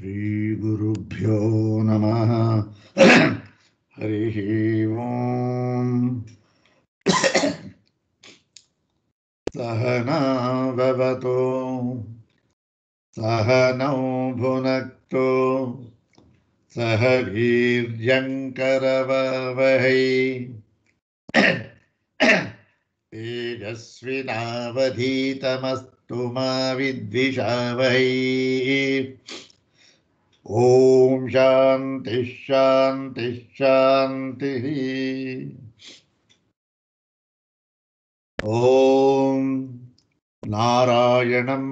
श्रीगुरुभ्यो नमः हरिः ॐ सहना भवतु सहनौ भुनक्तु सह वीर्यङ्करववहै तेजस्विनावधीतमस्तु मा विद्विषावहै ॐ शान्ति शान्ति शान्तिः ॐ नारायणं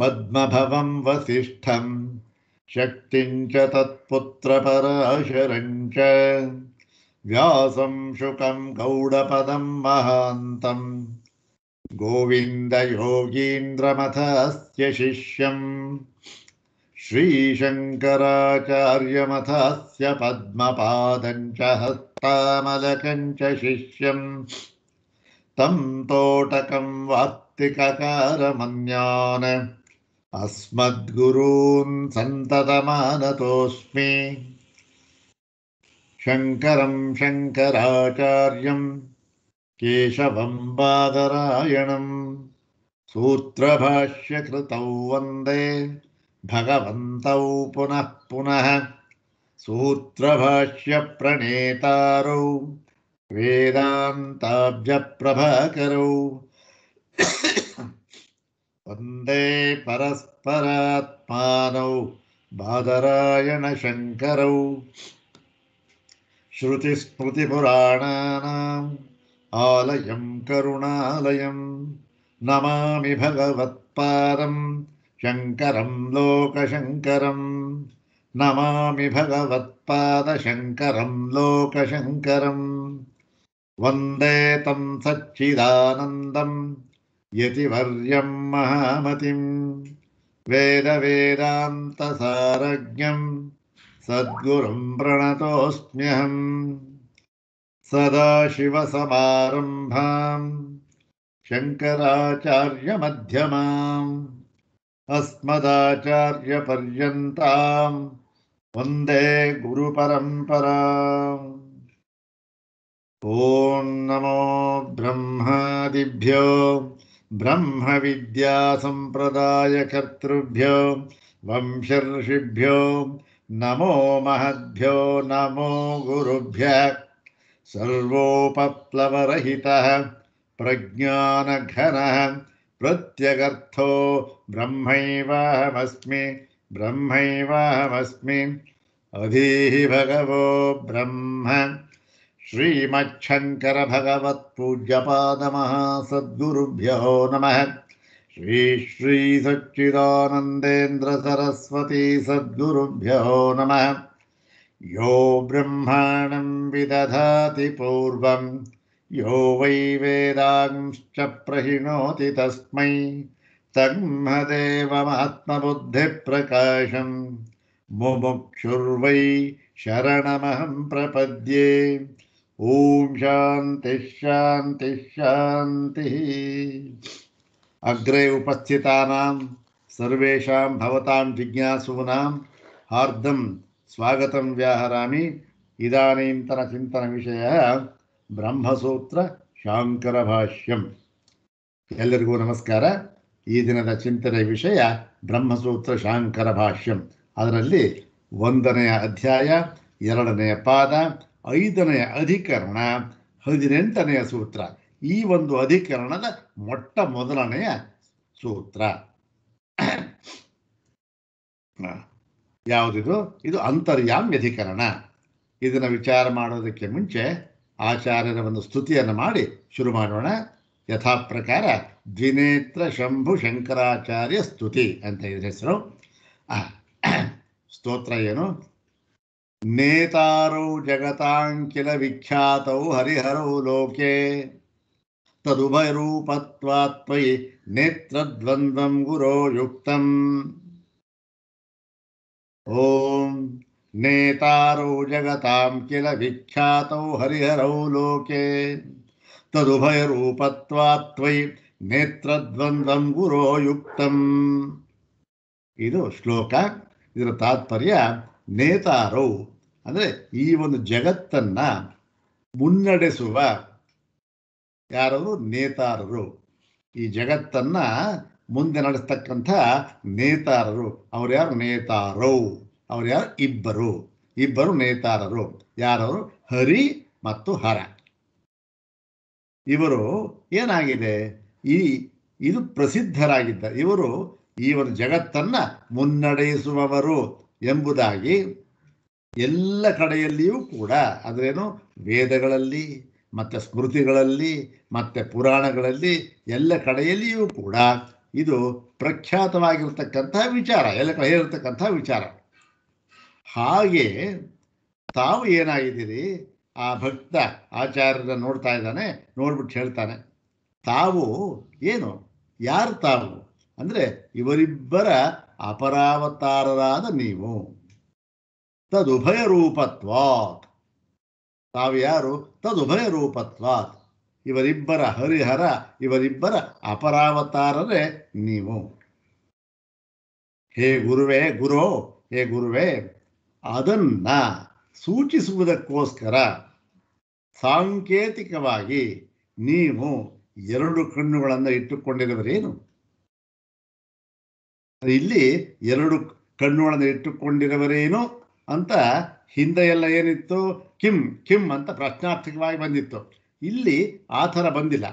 पद्मभवं वसिष्ठं शक्तिं च तत्पुत्रपराशरं च व्यासं शुकं गौडपदं महान्तम् गोविन्दयोगीन्द्रमथ शिष्यम् श्रीशङ्कराचार्यमथस्य च हस्तामलकं च शिष्यं तं तोटकं वार्तिककारमन्यान् अस्मद्गुरून् सन्ततमानतोऽस्मि शङ्करं शङ्कराचार्यं केशवं बादरायणं सूत्रभाष्यकृतौ वन्दे भगवन्तौ पुनः पुनः सूत्रभाष्यप्रणेतारौ वेदान्ताब्जप्रभाकरौ वन्दे परस्परात्मानौ बादरायणशङ्करौ श्रुतिस्मृतिपुराणानाम् आलयं करुणालयं नमामि भगवत्पारम् शङ्करं लोकशङ्करं नमामि भगवत्पादशङ्करं लोकशङ्करं वन्दे तं सच्चिदानन्दं यतिवर्यं महामतिं वेदवेदान्तसारज्ञं सद्गुरुं प्रणतोऽस्म्यहम् सदाशिवसमारम्भां शङ्कराचार्यमध्यमाम् अस्मदाचार्यपर्यता वंदे गुरुपरंपरा ओं नमो ब्रह्मादिभ्यो ब्रह्म ब्रह्मविद्यासम्प्रदायकर्तृभ्यो वंशर्षिभ्यो नमो महद्यो नमो गुरुभ्यः सर्वोपप्लवरहितः प्रज्ञानघनः प्रत्यगर्थो ब्रह्मैवाहमस्मि ब्रह्मैवाहमस्मि अधीः भगवो ब्रह्म श्रीमच्छङ्करभगवत्पूज्यपादमः सद्गुरुभ्यो नमः सद्गुरुभ्यो नमः यो ब्रह्माणं विदधाति पूर्वम् यो वै वेदांश्च प्रहिणोति तस्मै तन्मदेवमात्मबुद्धिप्रकाशम् मुमुक्षुर्वै शरणमहं प्रपद्ये ॐ शान्तिः शान्तिः शान्तिः अग्रे उपस्थितानां सर्वेषां भवतां जिज्ञासूनां हार्दं स्वागतं व्याहरामि इदानीन्तनचिन्तनविषयः ಬ್ರಹ್ಮಸೂತ್ರ ಶಾಂಕರ ಭಾಷ್ಯಂ ಎಲ್ಲರಿಗೂ ನಮಸ್ಕಾರ ಈ ದಿನದ ಚಿಂತನೆ ವಿಷಯ ಬ್ರಹ್ಮಸೂತ್ರ ಶಾಂಕರ ಭಾಷ್ಯಂ ಅದರಲ್ಲಿ ಒಂದನೆಯ ಅಧ್ಯಾಯ ಎರಡನೆಯ ಪಾದ ಐದನೆಯ ಅಧಿಕರಣ ಹದಿನೆಂಟನೆಯ ಸೂತ್ರ ಈ ಒಂದು ಅಧಿಕರಣದ ಮೊಟ್ಟ ಮೊದಲನೆಯ ಸೂತ್ರ ಯಾವುದಿದು ಇದು ಅಂತರ್ಯಾಮ್ಯಧಿಕರಣ ಇದನ್ನು ವಿಚಾರ ಮಾಡೋದಕ್ಕೆ ಮುಂಚೆ ಆಚಾರ್ಯರ ಒಂದು ಸ್ತುತಿಯನ್ನು ಮಾಡಿ ಶುರು ಮಾಡೋಣ ಯಥಾ ಪ್ರಕಾರ ದ್ವಿನೇತ್ರ ಶಂಭು ಶಂಕರಾಚಾರ್ಯ ಸ್ತುತಿ ಅಂತ ಇದ್ರ ಹೆಸರು ಸ್ತೋತ್ರ ಏನು ನೇತಾರೌ ಜಗತಾಂಕಿಲ ವಿಖ್ಯಾತೌ ಹರಿಹರೌ ಲೋಕೆ ತದುಭಯರೂಪತ್ವಾತ್ಮಯಿ ನೇತ್ರದ್ವಂದ್ವಂ ಗುರೋ ಯುಕ್ತಂ ಓಂ नेतारौ जगतां ವಿಖ್ಯಾತೌ ಹರಿಹರೌ ಲೋಕೇ लोके तदुभयरूपत्वात्त्वयि ನೇತ್ರದ್ವಂದ್ವಂ ಗುರೋ ಯುಕ್ತಂ ಇದು ಶ್ಲೋಕ ಇದರ ತಾತ್ಪರ್ಯ ನೇತಾರೌ ಅಂದರೆ ಈ ಒಂದು ಜಗತ್ತನ್ನ ಮುನ್ನಡೆಸುವ ಯಾರು ನೇತಾರರು ಈ ಜಗತ್ತನ್ನ ಮುಂದೆ ನಡೆಸ್ತಕ್ಕಂಥ ನೇತಾರರು ಅವ್ರು ಯಾರು ನೇತಾರೌ ಅವ್ರು ಯಾರು ಇಬ್ಬರು ಇಬ್ಬರು ನೇತಾರರು ಯಾರವರು ಹರಿ ಮತ್ತು ಹರ ಇವರು ಏನಾಗಿದೆ ಈ ಇದು ಪ್ರಸಿದ್ಧರಾಗಿದ್ದ ಇವರು ಇವರು ಜಗತ್ತನ್ನ ಮುನ್ನಡೆಸುವವರು ಎಂಬುದಾಗಿ ಎಲ್ಲ ಕಡೆಯಲ್ಲಿಯೂ ಕೂಡ ಅದರೇನು ವೇದಗಳಲ್ಲಿ ಮತ್ತೆ ಸ್ಮೃತಿಗಳಲ್ಲಿ ಮತ್ತೆ ಪುರಾಣಗಳಲ್ಲಿ ಎಲ್ಲ ಕಡೆಯಲ್ಲಿಯೂ ಕೂಡ ಇದು ಪ್ರಖ್ಯಾತವಾಗಿರ್ತಕ್ಕಂತಹ ವಿಚಾರ ಎಲ್ಲ ಕಡೆ ಇರತಕ್ಕಂತಹ ವಿಚಾರ ಹಾಗೆ ತಾವು ಏನಾಗಿದ್ದೀರಿ ಆ ಭಕ್ತ ಆಚಾರ್ಯರ ನೋಡ್ತಾ ಇದ್ದಾನೆ ನೋಡ್ಬಿಟ್ಟು ಹೇಳ್ತಾನೆ ತಾವು ಏನು ಯಾರು ತಾವು ಅಂದರೆ ಇವರಿಬ್ಬರ ಅಪರಾವತಾರರಾದ ನೀವು ತದುಭಯ ರೂಪತ್ವಾತ್ ತಾವು ಯಾರು ತದುಭಯ ರೂಪತ್ವಾತ್ ಇವರಿಬ್ಬರ ಹರಿಹರ ಇವರಿಬ್ಬರ ಅಪರಾವತಾರರೇ ನೀವು ಹೇ ಗುರುವೇ ಗುರು ಹೇ ಗುರುವೇ ಅದನ್ನ ಸೂಚಿಸುವುದಕ್ಕೋಸ್ಕರ ಸಾಂಕೇತಿಕವಾಗಿ ನೀವು ಎರಡು ಕಣ್ಣುಗಳನ್ನು ಇಟ್ಟುಕೊಂಡಿರುವರೇನು ಇಲ್ಲಿ ಎರಡು ಕಣ್ಣುಗಳನ್ನು ಇಟ್ಟುಕೊಂಡಿರುವರೇನು ಅಂತ ಹಿಂದೆ ಎಲ್ಲ ಏನಿತ್ತು ಕಿಂ ಕಿಂ ಅಂತ ಪ್ರಶ್ನಾರ್ಥಕವಾಗಿ ಬಂದಿತ್ತು ಇಲ್ಲಿ ಆ ಥರ ಬಂದಿಲ್ಲ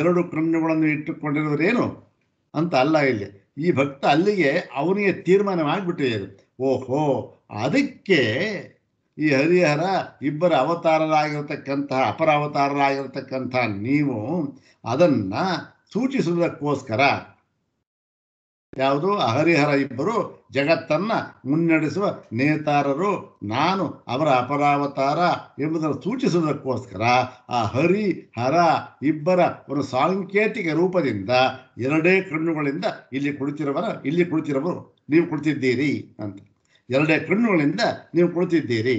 ಎರಡು ಕಣ್ಣುಗಳನ್ನು ಇಟ್ಟುಕೊಂಡಿರುವರೇನು ಅಂತ ಅಲ್ಲ ಇಲ್ಲಿ ಈ ಭಕ್ತ ಅಲ್ಲಿಗೆ ಅವನಿಗೆ ತೀರ್ಮಾನ ಮಾಡಿಬಿಟ್ಟಿದೆ ಓಹೋ ಅದಕ್ಕೆ ಈ ಹರಿಹರ ಇಬ್ಬರ ಅವತಾರರಾಗಿರ್ತಕ್ಕಂತಹ ಅವತಾರರಾಗಿರ್ತಕ್ಕಂತಹ ನೀವು ಅದನ್ನ ಸೂಚಿಸುವುದಕ್ಕೋಸ್ಕರ ಯಾವುದು ಹರಿಹರ ಇಬ್ಬರು ಜಗತ್ತನ್ನ ಮುನ್ನಡೆಸುವ ನೇತಾರರು ನಾನು ಅವರ ಅಪರಾವತಾರ ಎಂಬುದನ್ನು ಸೂಚಿಸುವುದಕ್ಕೋಸ್ಕರ ಆ ಹರಿಹರ ಇಬ್ಬರ ಒಂದು ಸಾಂಕೇತಿಕ ರೂಪದಿಂದ ಎರಡೇ ಕಣ್ಣುಗಳಿಂದ ಇಲ್ಲಿ ಕುಳಿತಿರುವ ಇಲ್ಲಿ ಕುಳಿತಿರವರು ನೀವು ಕುಳಿತಿದ್ದೀರಿ ಅಂತ ಎರಡೇ ಕಣ್ಣುಗಳಿಂದ ನೀವು ಕುಳಿತಿದ್ದೀರಿ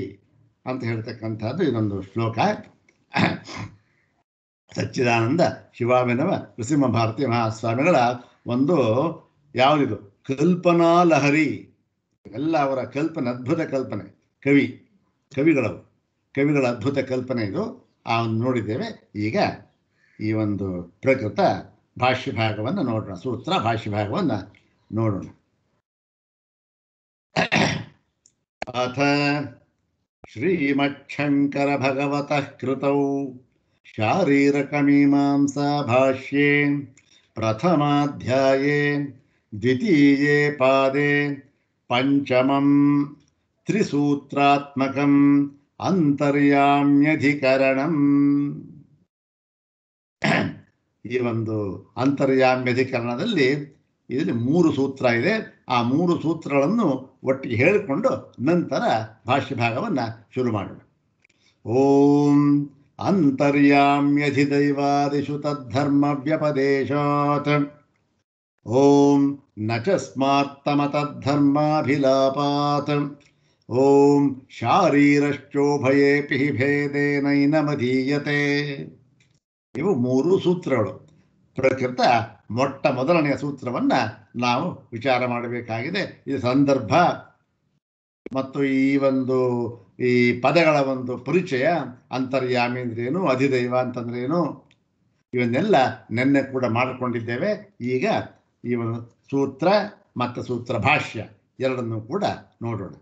ಅಂತ ಹೇಳ್ತಕ್ಕಂಥದ್ದು ಇದೊಂದು ಶ್ಲೋಕ ಸಚ್ಚಿದಾನಂದ ಶಿವಾಮಿನವ ನೃಸಿಂಹ ಭಾರತಿ ಮಹಾಸ್ವಾಮಿಗಳ ಒಂದು ಯಾವುದಿದು ಕಲ್ಪನಾ ಲಹರಿ ಎಲ್ಲ ಅವರ ಕಲ್ಪನೆ ಅದ್ಭುತ ಕಲ್ಪನೆ ಕವಿ ಕವಿಗಳವು ಕವಿಗಳ ಅದ್ಭುತ ಕಲ್ಪನೆ ಇದು ಆ ಒಂದು ನೋಡಿದ್ದೇವೆ ಈಗ ಈ ಒಂದು ಪ್ರಕೃತ ಭಾಷ್ಯ ಭಾಗವನ್ನು ನೋಡೋಣ ಸೂತ್ರ ಭಾಷ್ಯ ಭಾಗವನ್ನು ನೋಡೋಣ ಅಥ ಶ್ರೀಮ್ ಶಂಕರ ಭಗವತಃ ಶಾರೀರಕಮೀಮಾಂಸಾ ಭಾಷ್ಯ ಪ್ರಥಮಧ್ಯಾ ದ್ವಿತೀಯ ಪದೇ ಪಂಚಮ ತ್ರಿಸೂತ್ರ ಅಂತರ್ಯಾಮ್ಯಧಿಕರಣ ಈ ಒಂದು ಅಂತರ್ಯಾಮ್ಯಧಿಕರಣದಲ್ಲಿ ಮೂರು ಸೂತ್ರ ಇದೆ ಆ ಮೂರು ಸೂತ್ರಗಳನ್ನು ಒಟ್ಟಿಗೆ ಹೇಳಿಕೊಂಡು ನಂತರ ಭಾಷ್ಯ ಭಾಗವನ್ನು ಶುರು ಮಾಡೋಣ ಓಂ ಅಂತರ್ಯಾಮ್ಯಧಿದೈವಾದಿಷು ತದ್ಧರ್ಮ ವ್ಯಪದೇಶಾತ್ ಓಂ ನ ಚ ಓಂ ಶಾರೀರಶ್ಚೋಭಯೇಪಿ ಮಧೀಯತೆ ಇವು ಮೂರು ಸೂತ್ರಗಳು ಪ್ರಕೃತ ಮೊಟ್ಟ ಮೊದಲನೆಯ ಸೂತ್ರವನ್ನ ನಾವು ವಿಚಾರ ಮಾಡಬೇಕಾಗಿದೆ ಈ ಸಂದರ್ಭ ಮತ್ತು ಈ ಒಂದು ಈ ಪದಗಳ ಒಂದು ಪರಿಚಯ ಅಂತರ್ಯಾಮಿ ಅಂದ್ರೇನು ಅಧಿದೈವ ಅಂತಂದ್ರೇನು ಇವನ್ನೆಲ್ಲ ನಿನ್ನೆ ಕೂಡ ಮಾಡಿಕೊಂಡಿದ್ದೇವೆ ಈಗ ಈ ಒಂದು ಸೂತ್ರ ಮತ್ತು ಸೂತ್ರ ಭಾಷ್ಯ ಎರಡನ್ನೂ ಕೂಡ ನೋಡೋಣ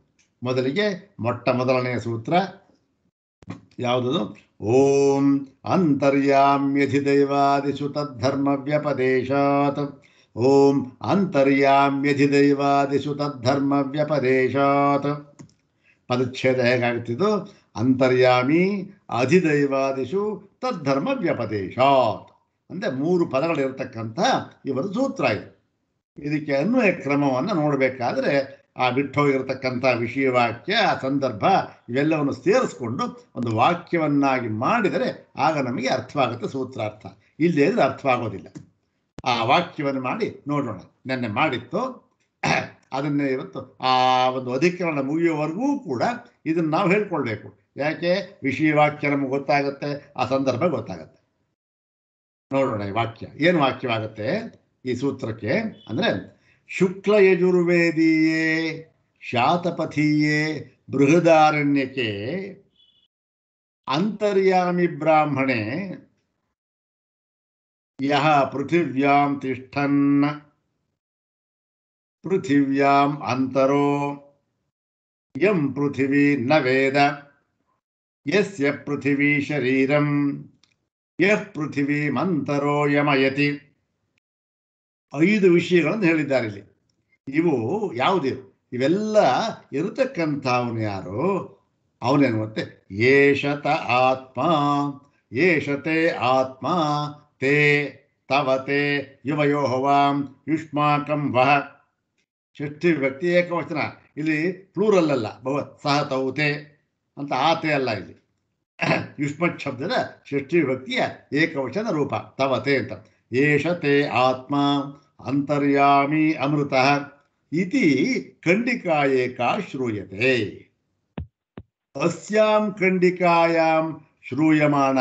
ಮೊದಲಿಗೆ ಮೊಟ್ಟ ಮೊದಲನೆಯ ಸೂತ್ರ ಯಾವುದದು ಓಂ ಅಂತರ್ಯಾಮ್ಯಧಿದೈವಾದಿಸು ತದ್ಧರ್ಮ ವ್ಯಪದೇಶಾತ್ ಓಂ ಅಂತರ್ಯಾಮ್ಯಧಿದೈವಾದಿಸು ತದ್ಧರ್ಮ ವ್ಯಪದೇಶಾತ್ ಪದಚ್ಛೇದ ಹೇಗಾಗ್ತಿದ್ದು ಅಂತರ್ಯಾಮಿ ಅಧಿದೈವಾದಿಷು ತದ್ಧರ್ಮ ವ್ಯಪದೇಶಾತ್ ಅಂದರೆ ಮೂರು ಪದಗಳಿರತಕ್ಕಂಥ ಇವರ ಸೂತ್ರ ಇದು ಇದಕ್ಕೆ ಅನ್ವಯ ಕ್ರಮವನ್ನು ನೋಡಬೇಕಾದ್ರೆ ಆ ವಿಷಯ ವಾಕ್ಯ ಆ ಸಂದರ್ಭ ಇವೆಲ್ಲವನ್ನು ಸೇರಿಸ್ಕೊಂಡು ಒಂದು ವಾಕ್ಯವನ್ನಾಗಿ ಮಾಡಿದರೆ ಆಗ ನಮಗೆ ಅರ್ಥವಾಗುತ್ತೆ ಸೂತ್ರಾರ್ಥ ಇಲ್ಲದೇ ಇದ್ರೆ ಅರ್ಥವಾಗೋದಿಲ್ಲ ಆ ವಾಕ್ಯವನ್ನು ಮಾಡಿ ನೋಡೋಣ ನೆನ್ನೆ ಮಾಡಿತ್ತು ಅದನ್ನೇ ಇವತ್ತು ಆ ಒಂದು ಅಧಿಕರಣ ಮುಗಿಯುವವರೆಗೂ ಕೂಡ ಇದನ್ನು ನಾವು ಹೇಳ್ಕೊಳ್ಬೇಕು ಯಾಕೆ ವಿಷಯವಾಕ್ಯ ನಮಗೆ ಗೊತ್ತಾಗುತ್ತೆ ಆ ಸಂದರ್ಭ ಗೊತ್ತಾಗುತ್ತೆ ನೋಡೋಣ ಈ ವಾಕ್ಯ ಏನು ವಾಕ್ಯವಾಗುತ್ತೆ ಈ ಸೂತ್ರಕ್ಕೆ ಅಂದರೆ शुक्लयजुर्वेदीये शातपथीये बृहदारण्यके अन्तर्यामिब्राह्मणे यः पृथिव्यां तिष्ठन् पृथिव्याम् अन्तरो यं पृथिवी न वेद यस्य पृथिवी शरीरं यः पृथिवीमन्तरो यमयति ಐದು ವಿಷಯಗಳನ್ನು ಹೇಳಿದ್ದಾರೆ ಇಲ್ಲಿ ಇವು ಯಾವುದೇ ಇವೆಲ್ಲ ಅವನು ಯಾರು ಅವನೇನು ಮತ್ತೆ ಏಷತ ಆತ್ಮ ಏಷತೆ ಆತ್ಮ ತೇ ತವತೆ ಯುವಯೋಹವಾಂ ಯುಷ್ಮಾಕಂ ವಹ ಷಷ್ಠಿ ವ್ಯಕ್ತಿ ಏಕವಚನ ಇಲ್ಲಿ ಪ್ಲೂರಲ್ ಅಲ್ಲ ಭವತ್ ಸಹ ತೌತೆ ಅಂತ ಆತೆ ಅಲ್ಲ ಇಲ್ಲಿ ಯುಷ್ಮತ್ ಶಬ್ದದ ಷಷ್ಠಿ ವ್ಯಕ್ತಿಯ ಏಕವಚನ ರೂಪ ತವತೆ ಅಂತ एष ते आत्मा अंतर्यामी अमृत इति खण्डिकायेका श्रूयते अस्याम खंडिकायाम श्रूयमाण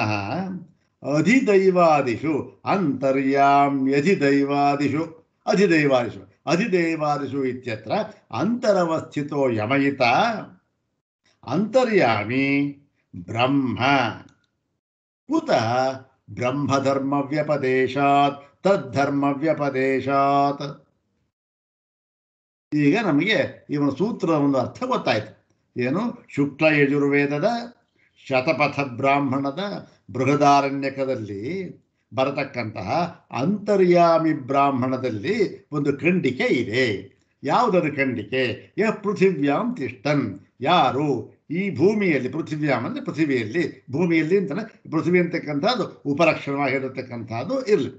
अधिदैवादिषु अन्तर्याम्यधिदैवादिषु अधिदैवादिषु अधिदैवादिषु इत्यत्र अंतरवस्थितो यमयिता अंतर्यामी ब्रह्म कुतः ಬ್ರಹ್ಮಧರ್ಮವ್ಯಪದೇಶಾತ್ ತದ್ಧರ್ಮವ್ಯಪದೇಶಾತ್ ಈಗ ನಮಗೆ ಇವನ ಸೂತ್ರದ ಒಂದು ಅರ್ಥ ಗೊತ್ತಾಯ್ತು ಏನು ಶುಕ್ಲ ಯಜುರ್ವೇದದ ಶತಪಥ ಬ್ರಾಹ್ಮಣದ ಬೃಹದಾರಣ್ಯಕದಲ್ಲಿ ಬರತಕ್ಕಂತಹ ಅಂತರ್ಯಾಮಿ ಬ್ರಾಹ್ಮಣದಲ್ಲಿ ಒಂದು ಖಂಡಿಕೆ ಇದೆ ಯಾವುದರ ಖಂಡಿಕೆ ಯ ಪೃಥಿವ್ಯಾಂ ತಿಷ್ಟನ್ ಯಾರು ಈ ಭೂಮಿಯಲ್ಲಿ ಪೃಥ್ವಿ ಅಂದರೆ ಪೃಥ್ವಿಯಲ್ಲಿ ಭೂಮಿಯಲ್ಲಿ ಅಂತಲೇ ಪೃಥ್ವಿ ಅಂತಕ್ಕಂಥದ್ದು ಉಪಲಕ್ಷಣವಾಗಿರತಕ್ಕಂಥದ್ದು ಇರಲಿ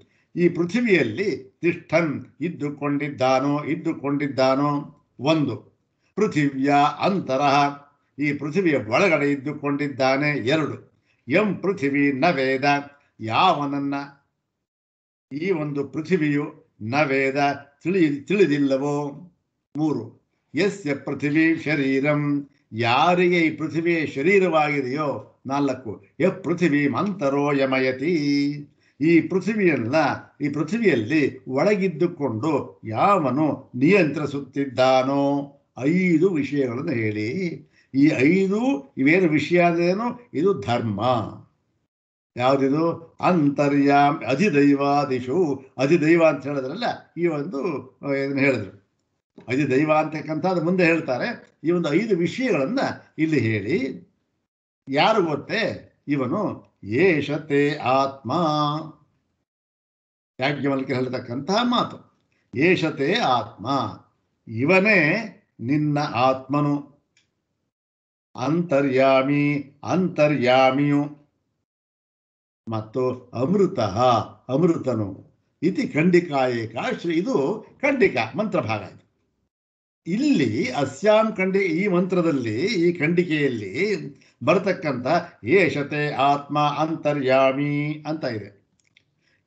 ಈ ಪೃಥ್ವಿಯಲ್ಲಿ ತಿಷ್ಠನ್ ಇದ್ದುಕೊಂಡಿದ್ದಾನೋ ಇದ್ದುಕೊಂಡಿದ್ದಾನೋ ಒಂದು ಪೃಥಿವ್ಯ ಅಂತರ ಈ ಪೃಥ್ವಿಯ ಒಳಗಡೆ ಇದ್ದುಕೊಂಡಿದ್ದಾನೆ ಎರಡು ಎಂ ಪೃಥಿವಿ ನ ವೇದ ಯಾವನನ್ನ ಈ ಒಂದು ಪೃಥಿವಿಯು ನ ವೇದ ತಿಳಿ ತಿಳಿದಿಲ್ಲವೋ ಮೂರು ಯಸ್ಯ ಪೃಥಿವಿ ಶರೀರಂ ಯಾರಿಗೆ ಈ ಪೃಥ್ವಿಯ ಶರೀರವಾಗಿದೆಯೋ ನಾಲ್ಕು ಎ ಪೃಥ್ವಿ ಮಂತರೋ ಯಮಯತಿ ಈ ಪೃಥ್ವಿಯನ್ನ ಈ ಪೃಥ್ವಿಯಲ್ಲಿ ಒಳಗಿದ್ದುಕೊಂಡು ಯಾವನು ನಿಯಂತ್ರಿಸುತ್ತಿದ್ದಾನೋ ಐದು ವಿಷಯಗಳನ್ನು ಹೇಳಿ ಈ ಐದು ಇವೇನು ವಿಷಯ ಅಂದ್ರೇನು ಇದು ಧರ್ಮ ಯಾವುದಿದು ಅಂತರ್ಯಾಮ್ ಅಧಿದೈವಾದಿಶು ಅಧಿದೈವ ಅಂತ ಹೇಳಿದ್ರಲ್ಲ ಈ ಒಂದು ಇದನ್ನು ಹೇಳಿದ್ರು ಐದು ದೈವ ಅಂತಕ್ಕಂಥ ಮುಂದೆ ಹೇಳ್ತಾರೆ ಈ ಒಂದು ಐದು ವಿಷಯಗಳನ್ನ ಇಲ್ಲಿ ಹೇಳಿ ಯಾರು ಗೊತ್ತೇ ಇವನು ಏಷತೆ ಆತ್ಮ ಯಾಜ್ಞವಲ್ಕಿ ಹೇಳ್ತಕ್ಕಂತಹ ಮಾತು ಏಷತೆ ಆತ್ಮ ಇವನೇ ನಿನ್ನ ಆತ್ಮನು ಅಂತರ್ಯಾಮಿ ಅಂತರ್ಯಾಮಿಯು ಮತ್ತು ಅಮೃತ ಅಮೃತನು ಇತಿ ಖಂಡಿಕಾ ಶ್ರೀ ಇದು ಖಂಡಿಕ ಮಂತ್ರಭಾಗ ಇಲ್ಲಿ ಅಸ್ಯಾಂ ಖಂಡಿ ಈ ಮಂತ್ರದಲ್ಲಿ ಈ ಖಂಡಿಕೆಯಲ್ಲಿ ಬರತಕ್ಕಂಥ ಏಷತೆ ಆತ್ಮ ಅಂತರ್ಯಾಮಿ ಅಂತ ಇದೆ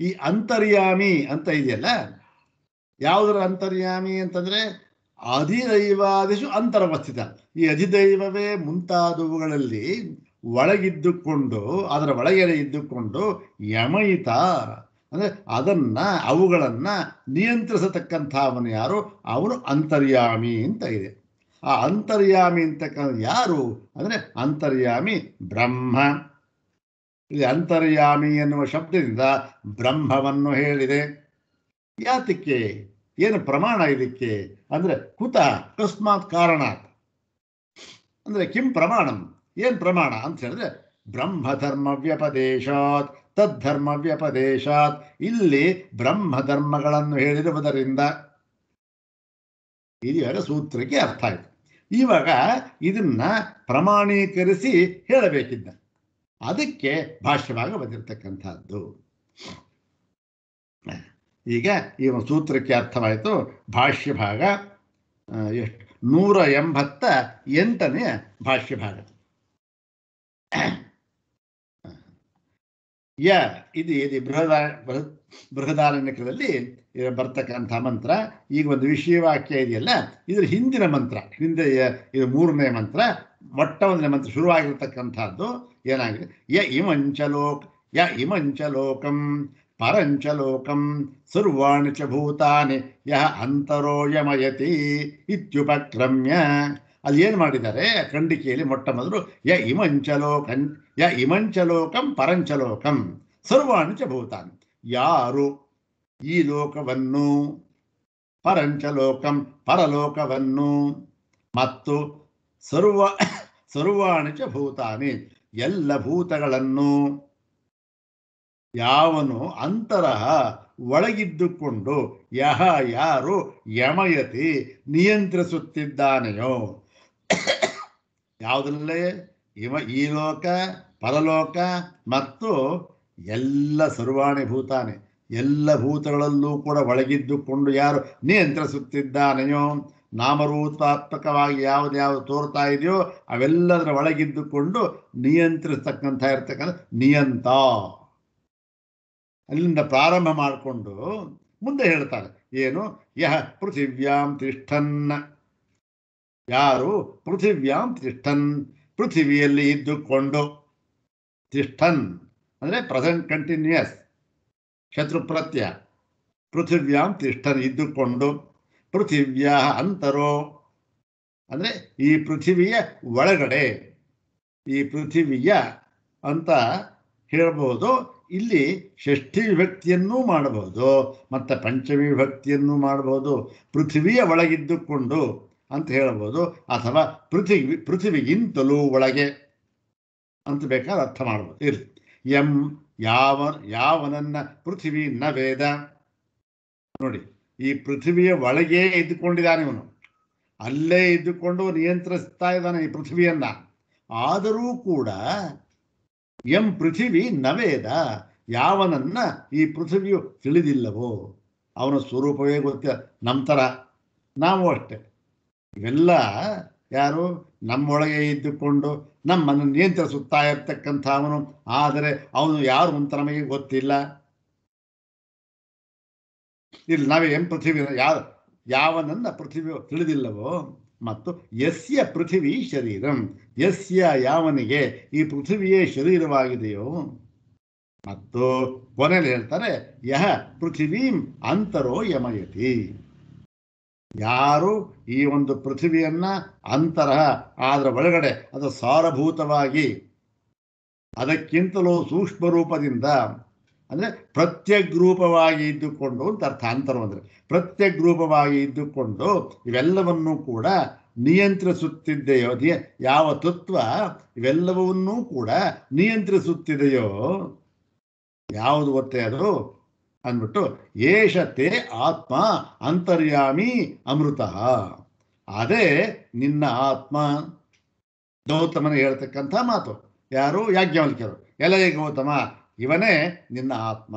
ಈ ಅಂತರ್ಯಾಮಿ ಅಂತ ಇದೆಯಲ್ಲ ಯಾವುದರ ಅಂತರ್ಯಾಮಿ ಅಂತಂದರೆ ಅಧಿದೈವಾದಿಶು ಅಂತರವಸ್ಥಿತ ಈ ಅಧಿದೈವವೇ ಮುಂತಾದವುಗಳಲ್ಲಿ ಒಳಗಿದ್ದುಕೊಂಡು ಅದರ ಒಳಗೆ ಇದ್ದುಕೊಂಡು ಯಮಯಿತ ಅಂದರೆ ಅದನ್ನು ಅವುಗಳನ್ನು ನಿಯಂತ್ರಿಸತಕ್ಕಂಥ ಅವನು ಯಾರು ಅವನು ಅಂತರ್ಯಾಮಿ ಅಂತ ಇದೆ ಆ ಅಂತರ್ಯಾಮಿ ಅಂತಕ್ಕಂಥ ಯಾರು ಅಂದರೆ ಅಂತರ್ಯಾಮಿ ಬ್ರಹ್ಮ ಇಲ್ಲಿ ಅಂತರ್ಯಾಮಿ ಎನ್ನುವ ಶಬ್ದದಿಂದ ಬ್ರಹ್ಮವನ್ನು ಹೇಳಿದೆ ಯಾತಕ್ಕೆ ಏನು ಪ್ರಮಾಣ ಇದಕ್ಕೆ ಅಂದರೆ ಕುತ ಅಕಸ್ಮಾತ್ ಕಾರಣಾತ್ ಅಂದರೆ ಕಿಂ ಪ್ರಮಾಣಂ ಏನು ಪ್ರಮಾಣ ಅಂತ ಹೇಳಿದ್ರೆ ಬ್ರಹ್ಮಧರ್ಮ ವ್ಯಪದೇಶಾತ್ ತದ್ಧರ್ಮ ವ್ಯಪದೇಶಾತ್ ಇಲ್ಲಿ ಬ್ರಹ್ಮ ಹೇಳಿರುವುದರಿಂದ ಇದೀಗ ಸೂತ್ರಕ್ಕೆ ಅರ್ಥ ಆಯಿತು ಇವಾಗ ಇದನ್ನ ಪ್ರಮಾಣೀಕರಿಸಿ ಹೇಳಬೇಕಿದ್ದ ಅದಕ್ಕೆ ಭಾಷ್ಯವಾಗಿ ಬಂದಿರತಕ್ಕಂಥದ್ದು ಈಗ ಈ ಒಂದು ಸೂತ್ರಕ್ಕೆ ಅರ್ಥವಾಯಿತು ಭಾಷ್ಯ ಭಾಗ ಎಷ್ಟು ನೂರ ಎಂಬತ್ತ ಎಂಟನೆಯ ಭಾಷ್ಯ ಭಾಗ ಯ ಇದು ಇದು ಬೃಹದಾರ ಬೃಹತ್ ಬೃಹದಾರಣ್ಯಕದಲ್ಲಿ ಬರ್ತಕ್ಕಂಥ ಮಂತ್ರ ಈಗ ಒಂದು ವಿಷಯವಾಕ್ಯ ಇದೆಯಲ್ಲ ಇದ್ರ ಹಿಂದಿನ ಮಂತ್ರ ಹಿಂದೆ ಇದು ಮೂರನೇ ಮಂತ್ರ ಮೊಟ್ಟ ಒಂದನೇ ಮಂತ್ರ ಶುರುವಾಗಿರ್ತಕ್ಕಂಥದ್ದು ಏನಾಗಿದೆ ಯ ಇಮಂಚ ಯ ಇಮಂಚಲೋಕಂ ಪರಂಚಲೋಕಂ ಪರಂಚ ಲೋಕಂ ಸರ್ವಾಣಿ ಚ ಭೂತಾನಿ ಯಹ ಅಂತರೋಯಮಯತಿ ಇತ್ಯುಪಕ್ರಮ್ಯ ಅಲ್ಲಿ ಏನು ಮಾಡಿದ್ದಾರೆ ಖಂಡಿಕೆಯಲ್ಲಿ ಮೊಟ್ಟ ಮೊದಲು ಯ ಇಮಂಚಲೋಕಂ ಯ ಇಮಂಚಲೋಕಂ ಪರಂಚಲೋಕಂ ಸರ್ವಾಣಿ ಚ ಯಾರು ಈ ಲೋಕವನ್ನು ಪರಂಚಲೋಕಂ ಪರಲೋಕವನ್ನು ಮತ್ತು ಸರ್ವ ಸರ್ವಾಣಿ ಚ ಭೂತಾನಿ ಎಲ್ಲ ಭೂತಗಳನ್ನು ಯಾವನು ಅಂತರ ಒಳಗಿದ್ದುಕೊಂಡು ಯಹ ಯಾರು ಯಮಯತಿ ನಿಯಂತ್ರಿಸುತ್ತಿದ್ದಾನೆಯೋ ಯಾವುದಲ್ಲೇ ಇವ ಈ ಲೋಕ ಪರಲೋಕ ಮತ್ತು ಎಲ್ಲ ಸರ್ವಾಣಿ ಭೂತಾನೆ ಎಲ್ಲ ಭೂತಗಳಲ್ಲೂ ಕೂಡ ಒಳಗಿದ್ದುಕೊಂಡು ಯಾರು ನಿಯಂತ್ರಿಸುತ್ತಿದ್ದಾನೆಯೋ ನಾಮರೂಪಾತ್ಮಕವಾಗಿ ಯಾವ್ದು ತೋರ್ತಾ ಇದೆಯೋ ಅವೆಲ್ಲದರ ಒಳಗಿದ್ದುಕೊಂಡು ನಿಯಂತ್ರಿಸ್ತಕ್ಕಂಥ ಇರ್ತಕ್ಕಂಥ ನಿಯಂತ ಅಲ್ಲಿಂದ ಪ್ರಾರಂಭ ಮಾಡಿಕೊಂಡು ಮುಂದೆ ಹೇಳ್ತಾರೆ ಏನು ಯಹ ಪೃಥಿವ್ಯಾಂ ತಿಷ್ಠನ್ನ ಯಾರು ಪೃಥಿವ್ಯಾಂ ತಿಷ್ಠನ್ ಪೃಥಿವಿಯಲ್ಲಿ ಇದ್ದುಕೊಂಡು ತಿಷ್ಠನ್ ಅಂದರೆ ಪ್ರೆಸೆಂಟ್ ಕಂಟಿನ್ಯೂಯಸ್ ಶತ್ರು ಪ್ರತ್ಯ ಪೃಥಿವ್ಯಾಂ ತಿಷ್ಠನ್ ಇದ್ದುಕೊಂಡು ಪೃಥಿವ್ಯ ಅಂತರೋ ಅಂದರೆ ಈ ಪೃಥಿವಿಯ ಒಳಗಡೆ ಈ ಪೃಥಿವಿಯ ಅಂತ ಹೇಳ್ಬೋದು ಇಲ್ಲಿ ಷಷ್ಠಿ ವಿಭಕ್ತಿಯನ್ನೂ ಮಾಡಬಹುದು ಮತ್ತು ಪಂಚಮಿ ವಿಭಕ್ತಿಯನ್ನು ಮಾಡಬಹುದು ಪೃಥಿವಿಯ ಒಳಗಿದ್ದುಕೊಂಡು ಅಂತ ಹೇಳ್ಬೋದು ಅಥವಾ ಪೃಥಿವಿ ಪೃಥಿವಿಗಿಂತಲೂ ಒಳಗೆ ಅಂತ ಬೇಕಾದ್ರೆ ಅರ್ಥ ಮಾಡ್ಬೋದು ಇರಲಿ ಎಂ ಯಾವ ಯಾವನನ್ನ ಪೃಥ್ವಿ ನ ವೇದ ನೋಡಿ ಈ ಪೃಥ್ವಿಯ ಒಳಗೇ ಇದ್ದುಕೊಂಡಿದ್ದಾನೆ ಇವನು ಅಲ್ಲೇ ಇದ್ದುಕೊಂಡು ನಿಯಂತ್ರಿಸ್ತಾ ಇದ್ದಾನೆ ಈ ಪೃಥ್ವಿಯನ್ನ ಆದರೂ ಕೂಡ ಎಂ ಪೃಥಿವಿ ನವೇದ ಯಾವನನ್ನ ಈ ಪೃಥ್ವಿಯು ತಿಳಿದಿಲ್ಲವೋ ಅವನ ಸ್ವರೂಪವೇ ಗೊತ್ತಿಲ್ಲ ನಮ್ಮ ನಾವು ಅಷ್ಟೇ ಇವೆಲ್ಲ ಯಾರು ನಮ್ಮೊಳಗೆ ಇದ್ದುಕೊಂಡು ನಮ್ಮನ್ನು ನಿಯಂತ್ರಿಸುತ್ತಾ ಇರ್ತಕ್ಕಂಥ ಅವನು ಆದರೆ ಅವನು ಯಾರು ಅಂತ ನಮಗೆ ಗೊತ್ತಿಲ್ಲ ಇಲ್ಲಿ ನಾವು ಪೃಥ್ವಿಯ ಪೃಥ್ವಿ ಯಾವ ಯಾವನನ್ನ ಪೃಥ್ವಿ ತಿಳಿದಿಲ್ಲವೋ ಮತ್ತು ಯಸ್ಯ ಪೃಥಿವಿ ಶರೀರಂ ಯಸ್ಯ ಯಾವನಿಗೆ ಈ ಪೃಥ್ವಿಯೇ ಶರೀರವಾಗಿದೆಯೋ ಮತ್ತು ಕೊನೆಯಲ್ಲಿ ಹೇಳ್ತಾರೆ ಯಹ ಪೃಥ್ವೀಂ ಅಂತರೋ ಯಮಯತಿ ಯಾರು ಈ ಒಂದು ಪೃಥಿವಿಯನ್ನ ಅಂತರ ಆದ್ರ ಒಳಗಡೆ ಅದು ಸಾರಭೂತವಾಗಿ ಅದಕ್ಕಿಂತಲೂ ಸೂಕ್ಷ್ಮ ರೂಪದಿಂದ ಅಂದರೆ ಪ್ರತ್ಯಗ್ರೂಪವಾಗಿ ಇದ್ದುಕೊಂಡು ಅಂತ ಅರ್ಥ ಅಂತರ ಅಂದರೆ ಪ್ರತ್ಯಗ್ರೂಪವಾಗಿ ಇದ್ದುಕೊಂಡು ಇವೆಲ್ಲವನ್ನೂ ಕೂಡ ನಿಯಂತ್ರಿಸುತ್ತಿದ್ದೆಯೋ ಯಾವ ತತ್ವ ಇವೆಲ್ಲವನ್ನೂ ಕೂಡ ನಿಯಂತ್ರಿಸುತ್ತಿದೆಯೋ ಯಾವುದು ಗೊತ್ತೇ ಅದು ಅಂದ್ಬಿಟ್ಟು ಏಷತೆ ಆತ್ಮ ಅಂತರ್ಯಾಮಿ ಅಮೃತ ಅದೇ ನಿನ್ನ ಆತ್ಮ ಗೌತಮನ ಹೇಳ್ತಕ್ಕಂಥ ಮಾತು ಯಾರು ಯಾಜ್ಞವಲ್ಕ್ಯರು ಎಲಯ ಗೌತಮ ಇವನೇ ನಿನ್ನ ಆತ್ಮ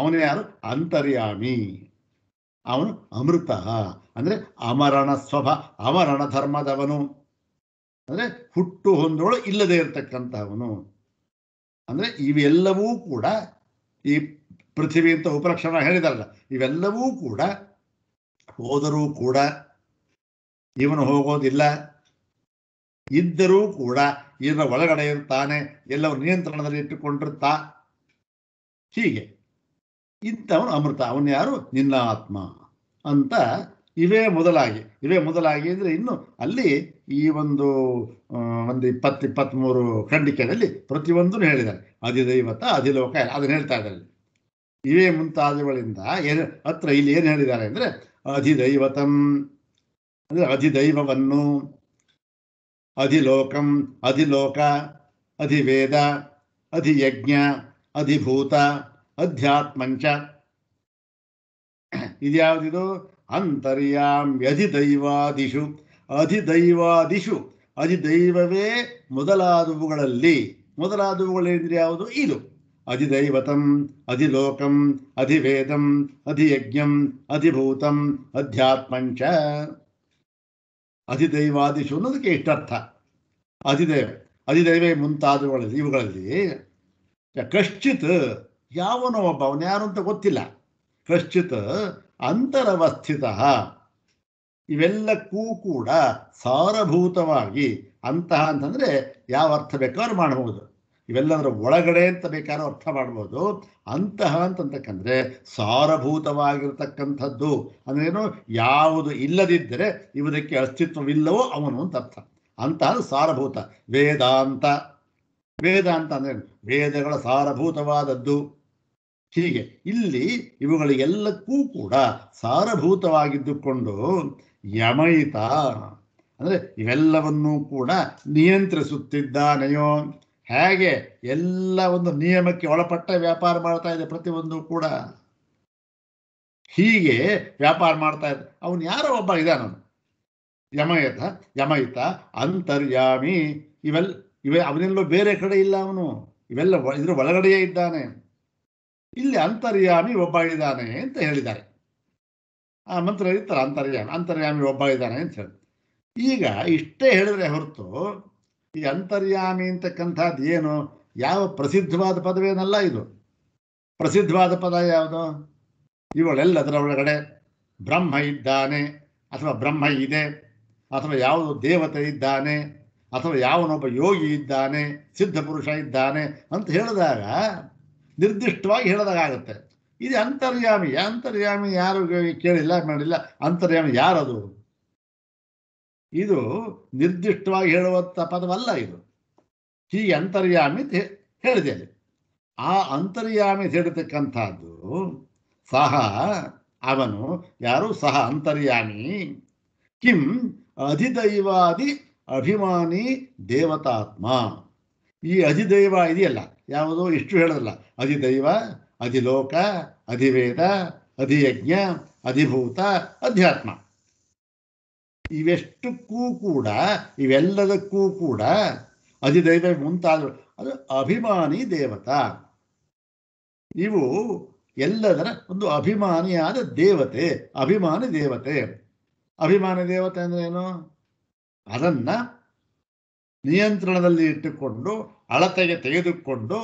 ಅವನೇ ಯಾರು ಅಂತರ್ಯಾಮಿ ಅವನು ಅಮೃತ ಅಂದ್ರೆ ಅಮರಣ ಸ್ವಭ ಅಮರಣ ಧರ್ಮದವನು ಅಂದ್ರೆ ಹುಟ್ಟು ಹೊಂದೋಳು ಇಲ್ಲದೆ ಇರತಕ್ಕಂಥವನು ಅಂದ್ರೆ ಇವೆಲ್ಲವೂ ಕೂಡ ಈ ಪೃಥ್ವಿ ಅಂತ ಉಪಲಕ್ಷಣ ಹೇಳಿದಾರಲ್ಲ ಇವೆಲ್ಲವೂ ಕೂಡ ಹೋದರೂ ಕೂಡ ಇವನು ಹೋಗೋದಿಲ್ಲ ಇದ್ದರೂ ಕೂಡ ಇವರ ಒಳಗಡೆ ಇರ್ತಾನೆ ಎಲ್ಲವೂ ನಿಯಂತ್ರಣದಲ್ಲಿ ಇಟ್ಟುಕೊಂಡಿರ್ತಾ ಹೀಗೆ ಇಂಥವನು ಅಮೃತ ಅವನು ಯಾರು ನಿನ್ನ ಆತ್ಮ ಅಂತ ಇವೇ ಮೊದಲಾಗಿ ಇವೇ ಮೊದಲಾಗಿ ಅಂದ್ರೆ ಇನ್ನು ಅಲ್ಲಿ ಈ ಒಂದು ಒಂದು ಇಪ್ಪತ್ತು ಇಪ್ಪತ್ತ್ಮೂರು ಖಂಡಿಕೆಯಲ್ಲಿ ಪ್ರತಿಯೊಂದನ್ನು ಹೇಳಿದ್ದಾರೆ ಅಧಿದೈವತ ಅಧಿಲೋಕ ಅದನ್ನು ಹೇಳ್ತಾ ಇದ್ದಾರೆ ಇವೇ ಮುಂತಾದವುಗಳಿಂದ ಏನು ಹತ್ರ ಇಲ್ಲಿ ಏನು ಹೇಳಿದ್ದಾರೆ ಅಂದರೆ ಅಧಿದೈವತಂ ಅಂದರೆ ಅಧಿದೈವವನ್ನು ಅಧಿಲೋಕಂ ಅಧಿಲೋಕ ಅಧಿವೇದ ಅಧಿಯಜ್ಞ ಅಧಿಭೂತ ಅಧ್ಯಾತ್ಮಂಚ ಇದ್ಯಾವುದಿದು ಅಂತರ್ಯಾಂ ಅಧಿದೈವಾದಿಷು ಅಧಿದೈವಾದಿಶು ಅಧಿದೈವವೇ ಮೊದಲಾದವುಗಳಲ್ಲಿ ಮೊದಲಾದವುಗಳೆಂದರೆ ಯಾವುದು ಇದು ಅಧಿದೈವತಂ ಅಧಿಲೋಕಂ ಅಧಿವೇದಂ ಅಧಿಯಜ್ಞಂ ಅಧಿಭೂತಂ ಅಧ್ಯಾತ್ಮಂಚ ಅಧಿದೈವಾದಿಶು ಅನ್ನೋದಕ್ಕೆ ಇಷ್ಟರ್ಥ ಅಧಿದೈವ ಅಧಿದೈವೇ ಮುಂತಾದವುಗಳಲ್ಲಿ ಇವುಗಳಲ್ಲಿ ಕಶ್ಚಿತ್ ಯಾವನೋ ಒಬ್ಬ ಅವನು ಯಾರು ಅಂತ ಗೊತ್ತಿಲ್ಲ ಕಶ್ಚಿತ್ ಅಂತರವಸ್ಥಿತ ಇವೆಲ್ಲಕ್ಕೂ ಕೂಡ ಸಾರಭೂತವಾಗಿ ಅಂತಹ ಅಂತಂದರೆ ಯಾವ ಅರ್ಥ ಬೇಕಾದ್ರೂ ಮಾಡಬಹುದು ಇವೆಲ್ಲದರ ಒಳಗಡೆ ಅಂತ ಬೇಕಾದ್ರೂ ಅರ್ಥ ಮಾಡ್ಬೋದು ಅಂತಹ ಅಂತಂತಕ್ಕಂದ್ರೆ ಸಾರಭೂತವಾಗಿರ್ತಕ್ಕಂಥದ್ದು ಅಂದ್ರೇನು ಯಾವುದು ಇಲ್ಲದಿದ್ದರೆ ಇವುದಕ್ಕೆ ಅಸ್ತಿತ್ವವಿಲ್ಲವೋ ಅವನು ಅಂತ ಅರ್ಥ ಅಂತ ಸಾರಭೂತ ವೇದಾಂತ ವೇದಾಂತ ಅಂದ್ರೆ ವೇದಗಳ ಸಾರಭೂತವಾದದ್ದು ಹೀಗೆ ಇಲ್ಲಿ ಇವುಗಳಿಗೆಲ್ಲಕ್ಕೂ ಕೂಡ ಸಾರಭೂತವಾಗಿದ್ದುಕೊಂಡು ಯಮಯಿತ ಅಂದರೆ ಇವೆಲ್ಲವನ್ನೂ ಕೂಡ ನಿಯಂತ್ರಿಸುತ್ತಿದ್ದಾನೆಯೋ ಹೇಗೆ ಎಲ್ಲ ಒಂದು ನಿಯಮಕ್ಕೆ ಒಳಪಟ್ಟ ವ್ಯಾಪಾರ ಮಾಡ್ತಾ ಇದೆ ಪ್ರತಿಯೊಂದು ಕೂಡ ಹೀಗೆ ವ್ಯಾಪಾರ ಮಾಡ್ತಾ ಇದೆ ಅವನು ಯಾರೋ ಒಬ್ಬ ಇದಾನವನು ಯಮಯತ ಯಮಯಿತ ಅಂತರ್ಯಾಮಿ ಇವೆಲ್ಲ ಇವೆ ಅವನೆಲ್ಲೋ ಬೇರೆ ಕಡೆ ಇಲ್ಲ ಅವನು ಇವೆಲ್ಲ ಇದ್ರ ಒಳಗಡೆಯೇ ಇದ್ದಾನೆ ಇಲ್ಲಿ ಅಂತರ್ಯಾಮಿ ಒಬ್ಬ ಇದ್ದಾನೆ ಅಂತ ಹೇಳಿದ್ದಾರೆ ಆ ಮಂತ್ರ ಇರ್ತಾರೆ ಅಂತರ್ಯಾಮಿ ಅಂತರ್ಯಾಮಿ ಒಬ್ಬ ಇದ್ದಾನೆ ಅಂತ ಹೇಳಿ ಈಗ ಇಷ್ಟೇ ಹೇಳಿದ್ರೆ ಹೊರತು ಈ ಅಂತರ್ಯಾಮಿ ಅಂತಕ್ಕಂಥದ್ದು ಏನು ಯಾವ ಪ್ರಸಿದ್ಧವಾದ ಪದವೇನಲ್ಲ ಇದು ಪ್ರಸಿದ್ಧವಾದ ಪದ ಯಾವುದು ಇವಳೆಲ್ಲದರ ಒಳಗಡೆ ಬ್ರಹ್ಮ ಇದ್ದಾನೆ ಅಥವಾ ಬ್ರಹ್ಮ ಇದೆ ಅಥವಾ ಯಾವುದು ದೇವತೆ ಇದ್ದಾನೆ ಅಥವಾ ಯಾವನೊಬ್ಬ ಯೋಗಿ ಇದ್ದಾನೆ ಸಿದ್ಧ ಪುರುಷ ಇದ್ದಾನೆ ಅಂತ ಹೇಳಿದಾಗ ನಿರ್ದಿಷ್ಟವಾಗಿ ಹೇಳಿದಾಗ ಆಗುತ್ತೆ ಇದು ಅಂತರ್ಯಾಮಿ ಅಂತರ್ಯಾಮಿ ಯಾರು ಕೇಳಿಲ್ಲ ಮಾಡಿಲ್ಲ ಅಂತರ್ಯಾಮಿ ಯಾರದು ಇದು ನಿರ್ದಿಷ್ಟವಾಗಿ ಹೇಳುವಂಥ ಪದವಲ್ಲ ಇದು ಹೀಗೆ ಅಂತರ್ಯಾಮಿ ಹೇಳಿದೆ ಅಲ್ಲಿ ಆ ಅಂತರ್ಯಾಮಿ ಹೇಳತಕ್ಕಂಥದ್ದು ಸಹ ಅವನು ಯಾರು ಸಹ ಅಂತರ್ಯಾಮಿ ಕಿಂ ಅಧಿದೈವಾದಿ ಅಭಿಮಾನಿ ದೇವತಾತ್ಮ ಈ ಅಧಿದೈವ ಇದೆಯಲ್ಲ ಯಾವುದೋ ಇಷ್ಟು ಹೇಳೋದಲ್ಲ ಅಧಿದೈವ ಅಧಿಲೋಕ ಅಧಿವೇದ ಅಧಿಯಜ್ಞ ಅಧಿಭೂತ ಅಧ್ಯಾತ್ಮ ಇವೆಷ್ಟಕ್ಕೂ ಕೂಡ ಇವೆಲ್ಲದಕ್ಕೂ ಕೂಡ ಅಧಿದೈವ ಮುಂತಾದ ಅದು ಅಭಿಮಾನಿ ದೇವತಾ ಇವು ಎಲ್ಲದರ ಒಂದು ಅಭಿಮಾನಿಯಾದ ದೇವತೆ ಅಭಿಮಾನಿ ದೇವತೆ ಅಭಿಮಾನಿ ದೇವತೆ ಅಂದ್ರೆ ಏನು ಅದನ್ನ ನಿಯಂತ್ರಣದಲ್ಲಿ ಇಟ್ಟುಕೊಂಡು ಅಳತೆಗೆ ತೆಗೆದುಕೊಂಡು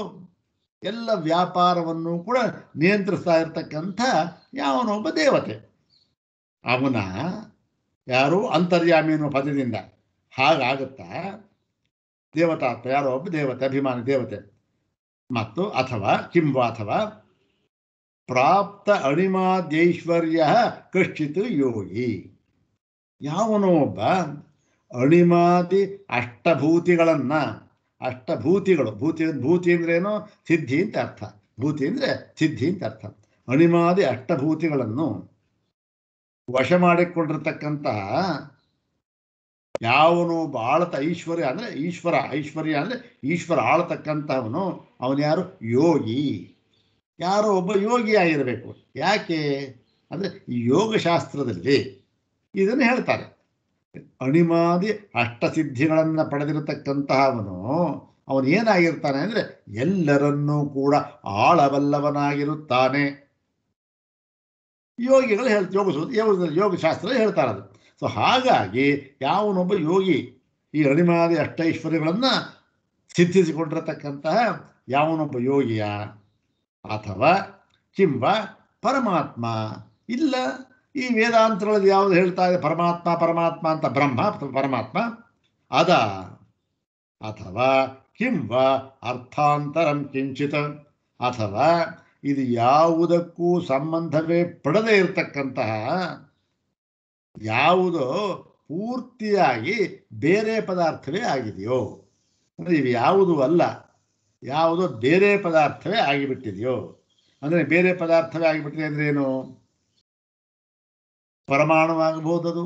ಎಲ್ಲ ವ್ಯಾಪಾರವನ್ನು ಕೂಡ ನಿಯಂತ್ರಿಸ್ತಾ ಇರ್ತಕ್ಕಂಥ ಯಾವನೊಬ್ಬ ದೇವತೆ ಅವನ ಯಾರು ಅಂತರ್ಯಾಮಿ ಅನ್ನುವ ಪದದಿಂದ ಹಾಗಾಗುತ್ತಾ ದೇವತಾತ್ಮ ಯಾರೋ ಒಬ್ಬ ದೇವತೆ ಅಭಿಮಾನಿ ದೇವತೆ ಮತ್ತು ಅಥವಾ ಕಿಂಬ ಅಥವಾ ಪ್ರಾಪ್ತ ಅಣಿಮಾದ್ಯೈಶ್ವರ್ಯ ಕಶ್ಚಿತ್ ಯೋಗಿ ಯಾವನೋ ಒಬ್ಬ ಅಣಿಮಾದಿ ಅಷ್ಟಭೂತಿಗಳನ್ನು ಅಷ್ಟಭೂತಿಗಳು ಭೂತಿ ಭೂತಿ ಅಂದ್ರೇನು ಸಿದ್ಧಿ ಅಂತ ಅರ್ಥ ಭೂತಿ ಅಂದರೆ ಸಿದ್ಧಿ ಅಂತ ಅರ್ಥ ಅಣಿಮಾದಿ ಅಷ್ಟಭೂತಿಗಳನ್ನು ವಶ ಮಾಡಿಕೊಂಡಿರ್ತಕ್ಕಂತಹ ಯಾವನು ಆಳತ ಐಶ್ವರ್ಯ ಅಂದರೆ ಈಶ್ವರ ಐಶ್ವರ್ಯ ಅಂದರೆ ಈಶ್ವರ ಆಳತಕ್ಕಂಥವನು ಅವನು ಯಾರು ಯೋಗಿ ಯಾರೋ ಒಬ್ಬ ಯೋಗಿ ಯಾಕೆ ಅಂದರೆ ಯೋಗಶಾಸ್ತ್ರದಲ್ಲಿ ಇದನ್ನು ಹೇಳ್ತಾರೆ ಅಣಿಮಾದಿ ಅಷ್ಟಸಿದ್ಧಿಗಳನ್ನು ಪಡೆದಿರತಕ್ಕಂತಹವನು ಅವನು ಏನಾಗಿರ್ತಾನೆ ಅಂದರೆ ಎಲ್ಲರನ್ನೂ ಕೂಡ ಆಳವಲ್ಲವನಾಗಿರುತ್ತಾನೆ ಯೋಗಿಗಳು ಹೇಳ್ತಾರೆ ಯೋಗ ಯೋಗ ಯೋಗಶಾಸ್ತ್ರ ಹೇಳ್ತಾರೆ ಅದು ಸೊ ಹಾಗಾಗಿ ಯಾವನೊಬ್ಬ ಯೋಗಿ ಈ ಅಣಿಮಾದಿ ಅಷ್ಟೈಶ್ವರ್ಯಗಳನ್ನು ಸಿದ್ಧಿಸಿಕೊಂಡಿರತಕ್ಕಂತಹ ಯಾವನೊಬ್ಬ ಯೋಗಿಯ ಅಥವಾ ಕಿಂಬ ಪರಮಾತ್ಮ ಇಲ್ಲ ಈ ವೇದಾಂತಗಳಲ್ಲಿ ಯಾವುದು ಹೇಳ್ತಾ ಇದೆ ಪರಮಾತ್ಮ ಪರಮಾತ್ಮ ಅಂತ ಬ್ರಹ್ಮ ಪರಮಾತ್ಮ ಅದ ಅಥವಾ ಕಿಂಬ ಅರ್ಥಾಂತರಂ ಕಿಂಚಿತ ಅಥವಾ ಇದು ಯಾವುದಕ್ಕೂ ಸಂಬಂಧವೇ ಪಡದೇ ಇರತಕ್ಕಂತಹ ಯಾವುದೋ ಪೂರ್ತಿಯಾಗಿ ಬೇರೆ ಪದಾರ್ಥವೇ ಆಗಿದೆಯೋ ಅಂದರೆ ಇವು ಯಾವುದು ಅಲ್ಲ ಯಾವುದೋ ಬೇರೆ ಪದಾರ್ಥವೇ ಆಗಿಬಿಟ್ಟಿದೆಯೋ ಅಂದರೆ ಬೇರೆ ಪದಾರ್ಥವೇ ಆಗಿಬಿಟ್ಟಿದೆ ಅಂದರೆ ಏನು ಅದು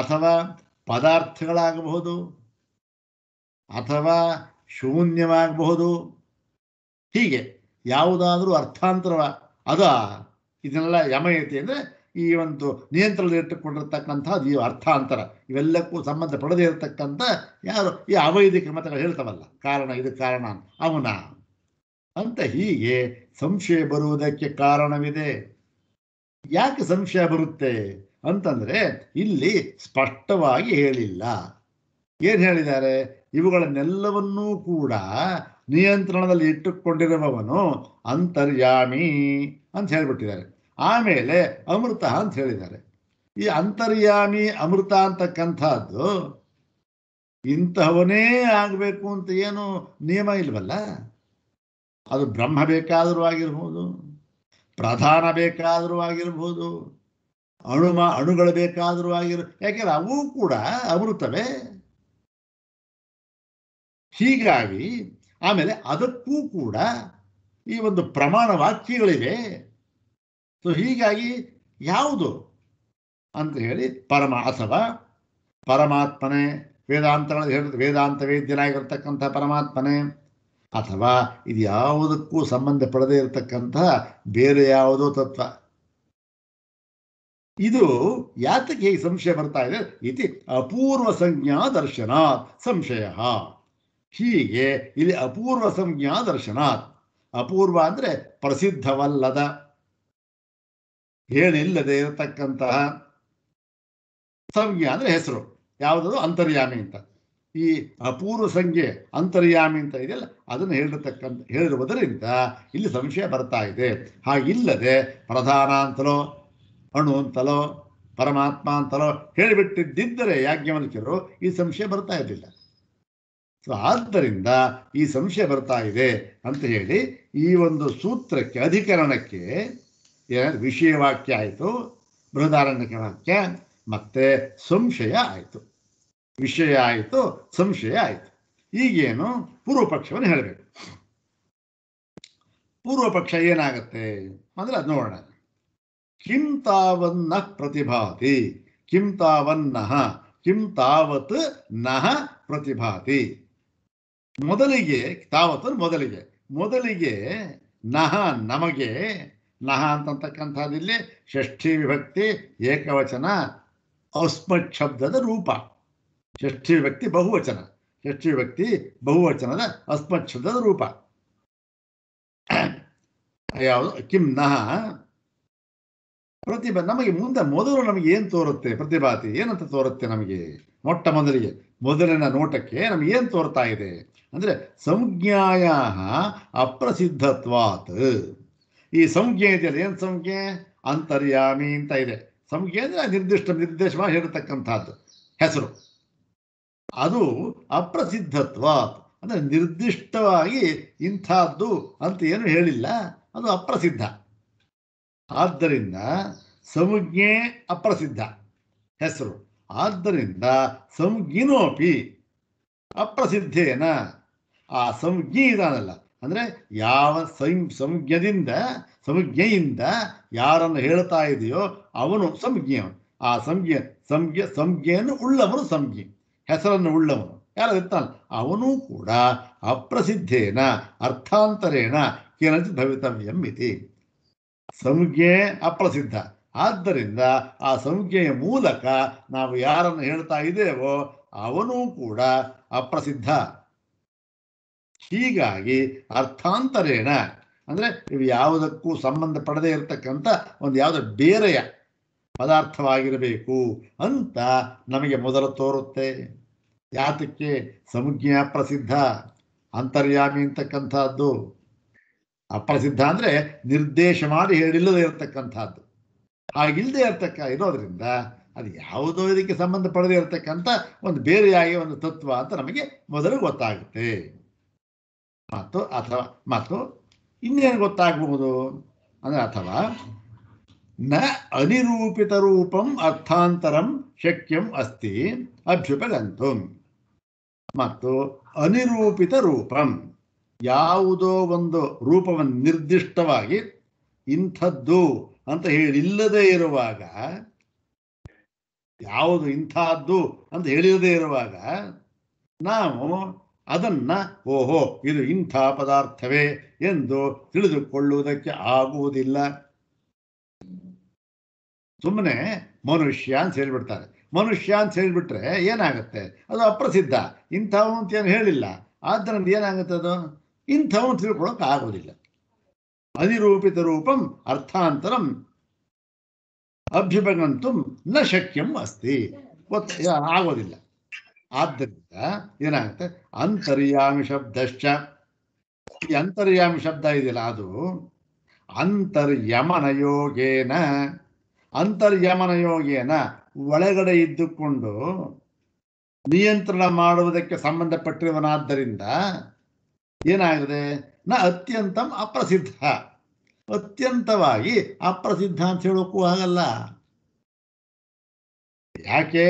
ಅಥವಾ ಪದಾರ್ಥಗಳಾಗಬಹುದು ಅಥವಾ ಶೂನ್ಯವಾಗಬಹುದು ಹೀಗೆ ಯಾವುದಾದರೂ ಅರ್ಥಾಂತರ ಅದ ಇದನ್ನೆಲ್ಲ ಯಮಯತೆ ಅಂದ್ರೆ ಅಂದರೆ ಈ ಒಂದು ಅದು ಈ ಅರ್ಥಾಂತರ ಇವೆಲ್ಲಕ್ಕೂ ಸಂಬಂಧ ಪಡೆದೇ ಇರತಕ್ಕಂಥ ಯಾರು ಈ ಅವೈದಿಕ ಮತಗಳು ಹೇಳ್ತಾವಲ್ಲ ಕಾರಣ ಇದು ಕಾರಣ ಅವನ ಅಂತ ಹೀಗೆ ಸಂಶಯ ಬರುವುದಕ್ಕೆ ಕಾರಣವಿದೆ ಯಾಕೆ ಸಂಶಯ ಬರುತ್ತೆ ಅಂತಂದರೆ ಇಲ್ಲಿ ಸ್ಪಷ್ಟವಾಗಿ ಹೇಳಿಲ್ಲ ಏನು ಹೇಳಿದ್ದಾರೆ ಇವುಗಳನ್ನೆಲ್ಲವನ್ನೂ ಕೂಡ ನಿಯಂತ್ರಣದಲ್ಲಿ ಇಟ್ಟುಕೊಂಡಿರುವವನು ಅಂತರ್ಯಾಮಿ ಅಂತ ಹೇಳಿಬಿಟ್ಟಿದ್ದಾರೆ ಆಮೇಲೆ ಅಮೃತ ಅಂತ ಹೇಳಿದ್ದಾರೆ ಈ ಅಂತರ್ಯಾಮಿ ಅಮೃತ ಅಂತಕ್ಕಂಥದ್ದು ಇಂತಹವನೇ ಆಗಬೇಕು ಅಂತ ಏನು ನಿಯಮ ಇಲ್ವಲ್ಲ ಅದು ಬ್ರಹ್ಮ ಬೇಕಾದರೂ ಆಗಿರ್ಬೋದು ಪ್ರಧಾನ ಬೇಕಾದರೂ ಆಗಿರ್ಬೋದು ಅಣುಮ ಅಣುಗಳು ಬೇಕಾದರೂ ಆಗಿರು ಯಾಕೆಂದ್ರೆ ಅವು ಕೂಡ ಅಮೃತವೇ ಹೀಗಾಗಿ ಆಮೇಲೆ ಅದಕ್ಕೂ ಕೂಡ ಈ ಒಂದು ಪ್ರಮಾಣ ವಾಕ್ಯಗಳಿವೆ ಸೊ ಹೀಗಾಗಿ ಯಾವುದು ಅಂತ ಹೇಳಿ ಪರಮ ಅಥವಾ ಪರಮಾತ್ಮನೇ ಹೇಳಿದ್ರೆ ವೇದಾಂತ ವೇದ್ಯನಾಗಿರ್ತಕ್ಕಂಥ ಪರಮಾತ್ಮನೇ ಅಥವಾ ಇದು ಯಾವುದಕ್ಕೂ ಸಂಬಂಧಪಡದೇ ಇರತಕ್ಕಂಥ ಬೇರೆ ಯಾವುದೋ ತತ್ವ ಇದು ಯಾತಕ್ಕೆ ಈ ಸಂಶಯ ಬರ್ತಾ ಇದೆ ಇತಿ ಅಪೂರ್ವ ಸಂಜ್ಞಾ ದರ್ಶನ ಸಂಶಯ ಹೀಗೆ ಇಲ್ಲಿ ಅಪೂರ್ವ ಸಂಜ್ಞಾ ದರ್ಶನ ಅಪೂರ್ವ ಅಂದ್ರೆ ಪ್ರಸಿದ್ಧವಲ್ಲದ ಏನಿಲ್ಲದೆ ಇರತಕ್ಕಂತಹ ಸಂಜ್ಞಾ ಅಂದ್ರೆ ಹೆಸರು ಯಾವುದಾದ್ರು ಅಂತರ್ಯಾಮಿ ಅಂತ ಈ ಅಪೂರ್ವ ಸಂಜ್ಞೆ ಅಂತರ್ಯಾಮಿ ಅಂತ ಇದೆಯಲ್ಲ ಅದನ್ನು ಹೇಳಿರತಕ್ಕಂಥ ಹೇಳಿರುವುದರಿಂದ ಇಲ್ಲಿ ಸಂಶಯ ಬರ್ತಾ ಇದೆ ಹಾಗಿಲ್ಲದೆ ಪ್ರಧಾನ ಅಂತಲೋ ಅಣು ಅಂತಲೋ ಪರಮಾತ್ಮ ಅಂತಲೋ ಹೇಳಿಬಿಟ್ಟಿದ್ದರೆ ಯಾಜ್ಞವಲ್ಕ್ಯರು ಈ ಸಂಶಯ ಬರ್ತಾ ಇರಲಿಲ್ಲ ಸೊ ಆದ್ದರಿಂದ ಈ ಸಂಶಯ ಬರ್ತಾ ಇದೆ ಅಂತ ಹೇಳಿ ಈ ಒಂದು ಸೂತ್ರಕ್ಕೆ ಅಧಿಕರಣಕ್ಕೆ ವಿಷಯ ವಾಕ್ಯ ಆಯಿತು ಬೃಹದಾರಣ್ಯಕ ವಾಕ್ಯ ಮತ್ತೆ ಸಂಶಯ ಆಯಿತು ವಿಷಯ ಆಯಿತು ಸಂಶಯ ಆಯಿತು ಈಗೇನು ಪೂರ್ವಪಕ್ಷವನ್ನು ಹೇಳಬೇಕು ಪೂರ್ವಪಕ್ಷ ಏನಾಗುತ್ತೆ ಅಂದ್ರೆ ಅದು ನೋಡೋಣ ಕಿಂ ತಾವನ್ನ ಪ್ರತಿಭಾತಿ ಕಿಂ ತಾವನ್ನ ಕಿಂ ತಾವತ್ ನಹ ಪ್ರತಿಭಾತಿ ಮೊದಲಿಗೆ ತಾವತ್ತರು ಮೊದಲಿಗೆ ಮೊದಲಿಗೆ ನಹ ನಮಗೆ ನಹ ಅಂತಕ್ಕಂಥದ್ದಿಲ್ಲಿ ಷಷ್ಠಿ ವಿಭಕ್ತಿ ಏಕವಚನ ಔಸ್ಮಟ್ ಶಬ್ದದ ರೂಪ ಷಷ್ಠಿ ವಿಭಕ್ತಿ ಬಹುವಚನ ಷಷ್ಠಿ ವಿಭಕ್ತಿ ಬಹುವಚನದ ಅಸ್ಮತ್ ಶಬ್ದದ ರೂಪ ಯಾವುದು ಕಿಂ ನಹ ಪ್ರತಿಭಾ ನಮಗೆ ಮುಂದೆ ಮೊದಲು ನಮಗೆ ಏನು ತೋರುತ್ತೆ ಪ್ರತಿಭಾತಿ ಏನಂತ ತೋರುತ್ತೆ ನಮಗೆ ಮೊಟ್ಟ ಮೊದಲಿಗೆ ಮೊದಲಿನ ನೋಟಕ್ಕೆ ನಮ್ಗೆ ಏನು ತೋರ್ತಾ ಇದೆ ಅಂದರೆ ಸಂಜ್ಞಾಯ ಅಪ್ರಸಿದ್ಧತ್ವಾತ್ ಈ ಸಂಜ್ಞೆ ಇದೆಯಲ್ಲ ಏನು ಸಂಜ್ಞೆ ಅಂತರ್ಯಾಮಿ ಅಂತ ಇದೆ ಸಂಜ್ಞೆ ಅಂದರೆ ನಿರ್ದಿಷ್ಟ ನಿರ್ದೇಶವಾಗಿ ಹೇಳತಕ್ಕಂಥದ್ದು ಹೆಸರು ಅದು ಅಪ್ರಸಿದ್ಧತ್ವಾತ್ ಅಂದರೆ ನಿರ್ದಿಷ್ಟವಾಗಿ ಇಂಥದ್ದು ಅಂತ ಏನು ಹೇಳಿಲ್ಲ ಅದು ಅಪ್ರಸಿದ್ಧ ಆದ್ದರಿಂದ ಸಂಜ್ಞೆ ಅಪ್ರಸಿದ್ಧ ಹೆಸರು ಆದ್ದರಿಂದ ಸಂಜ್ಞಿನೋಪಿ ಅಪ್ರಸಿದ್ಧೇನ ಆ ಸಂಜ್ಞೆ ಇದಾನಲ್ಲ ಅಂದರೆ ಯಾವ ಸಂ ಸಂಜ್ಞದಿಂದ ಸಂಜ್ಞೆಯಿಂದ ಯಾರನ್ನು ಹೇಳ್ತಾ ಇದೆಯೋ ಅವನು ಸಂಜ್ಞೆ ಆ ಸಂಜ್ಞೆ ಸಂಜ್ಞೆ ಸಂಜ್ಞೆಯನ್ನು ಉಳ್ಳವನು ಸಂಜ್ಞೆ ಹೆಸರನ್ನು ಉಳ್ಳವನು ಯಾರಿರ್ತಾನೆ ಅವನು ಕೂಡ ಅಪ್ರಸಿದ್ಧೇನ ಅರ್ಥಾಂತರೇಣ ಕೇನಚಿತ್ ಭವಿತವ್ಯಂ ಇತಿ ಸಂಜ್ಞೆ ಅಪ್ರಸಿದ್ಧ ಆದ್ದರಿಂದ ಆ ಸಂಖ್ಯೆಯ ಮೂಲಕ ನಾವು ಯಾರನ್ನು ಹೇಳ್ತಾ ಇದ್ದೇವೋ ಅವನೂ ಕೂಡ ಅಪ್ರಸಿದ್ಧ ಹೀಗಾಗಿ ಅರ್ಥಾಂತರೇಣ ಅಂದರೆ ಇವು ಯಾವುದಕ್ಕೂ ಸಂಬಂಧ ಪಡದೆ ಇರತಕ್ಕಂಥ ಒಂದು ಯಾವುದೋ ಬೇರೆಯ ಪದಾರ್ಥವಾಗಿರಬೇಕು ಅಂತ ನಮಗೆ ಮೊದಲು ತೋರುತ್ತೆ ಯಾತಕ್ಕೆ ಸಂಜ್ಞೆ ಪ್ರಸಿದ್ಧ ಅಂತರ್ಯಾಮಿ ಅಂತಕ್ಕಂಥದ್ದು ಅಪ್ರಸಿದ್ಧ ಅಂದರೆ ನಿರ್ದೇಶ ಮಾಡಿ ಹೇಳಿಲ್ಲದೆ ಇರತಕ್ಕಂಥದ್ದು ಹಾಗಿಲ್ಲದೆ ಇರ್ತಕ್ಕ ಇರೋದ್ರಿಂದ ಅದು ಯಾವುದೋ ಇದಕ್ಕೆ ಸಂಬಂಧ ಪಡೆದೇ ಇರತಕ್ಕಂಥ ಒಂದು ಬೇರೆಯಾಗಿ ಒಂದು ತತ್ವ ಅಂತ ನಮಗೆ ಮೊದಲು ಗೊತ್ತಾಗುತ್ತೆ ಮತ್ತು ಅಥವಾ ಮತ್ತು ಇನ್ನೇನು ಗೊತ್ತಾಗಬಹುದು ಅಂದ್ರೆ ಅಥವಾ ನ ಅನಿರೂಪಿತ ರೂಪಂ ಅರ್ಥಾಂತರಂ ಶಕ್ಯಂ ಅಸ್ತಿ ಅಭ್ಯುಪಗಂತು ಮತ್ತು ಅನಿರೂಪಿತ ರೂಪಂ ಯಾವುದೋ ಒಂದು ರೂಪವನ್ನು ನಿರ್ದಿಷ್ಟವಾಗಿ ಇಂಥದ್ದು ಅಂತ ಹೇಳಿಲ್ಲದೆ ಇರುವಾಗ ಯಾವುದು ಇಂಥದ್ದು ಅಂತ ಹೇಳಿರದೇ ಇರುವಾಗ ನಾವು ಅದನ್ನ ಓಹೋ ಇದು ಇಂಥ ಪದಾರ್ಥವೇ ಎಂದು ತಿಳಿದುಕೊಳ್ಳುವುದಕ್ಕೆ ಆಗುವುದಿಲ್ಲ ಸುಮ್ಮನೆ ಮನುಷ್ಯ ಅಂತ ಹೇಳಿಬಿಡ್ತಾರೆ ಮನುಷ್ಯ ಅಂತ ಹೇಳಿಬಿಟ್ರೆ ಏನಾಗುತ್ತೆ ಅದು ಅಪ್ರಸಿದ್ಧ ಇಂಥವು ಅಂತ ಏನು ಹೇಳಿಲ್ಲ ಆದ್ದರಿಂದ ಏನಾಗುತ್ತೆ ಅದು ಇಂಥವು ತಿಳ್ಕೊಳಕ್ಕೆ ಆಗೋದಿಲ್ಲ ಅನಿರೂಪಿತ ರೂಪಂ ಅರ್ಥಾಂತರಂ ಅಭ್ಯುಪಗಂತು ನ ಶಕ್ಯಂ ಅಸ್ತಿ ಆಗೋದಿಲ್ಲ ಆದ್ದರಿಂದ ಏನಾಗುತ್ತೆ ಅಂತರ್ಯಾಮಿ ಶಬ್ದಶ್ಚ ಈ ಅಂತರ್ಯಾಮಿ ಶಬ್ದ ಇದೆಯಲ್ಲ ಅದು ಅಂತರ್ಯಮನ ಯೋಗೇನ ಅಂತರ್ಯಮನ ಯೋಗೇನ ಒಳಗಡೆ ಇದ್ದುಕೊಂಡು ನಿಯಂತ್ರಣ ಮಾಡುವುದಕ್ಕೆ ಸಂಬಂಧಪಟ್ಟಿರುವನಾದ್ದರಿಂದ ಏನಾಗಿದೆ ನ ಅತ್ಯಂತ ಅಪ್ರಸಿದ್ಧ ಅತ್ಯಂತವಾಗಿ ಅಪ್ರಸಿದ್ಧ ಅಂತ ಹೇಳೋಕ್ಕೂ ಆಗಲ್ಲ ಯಾಕೆ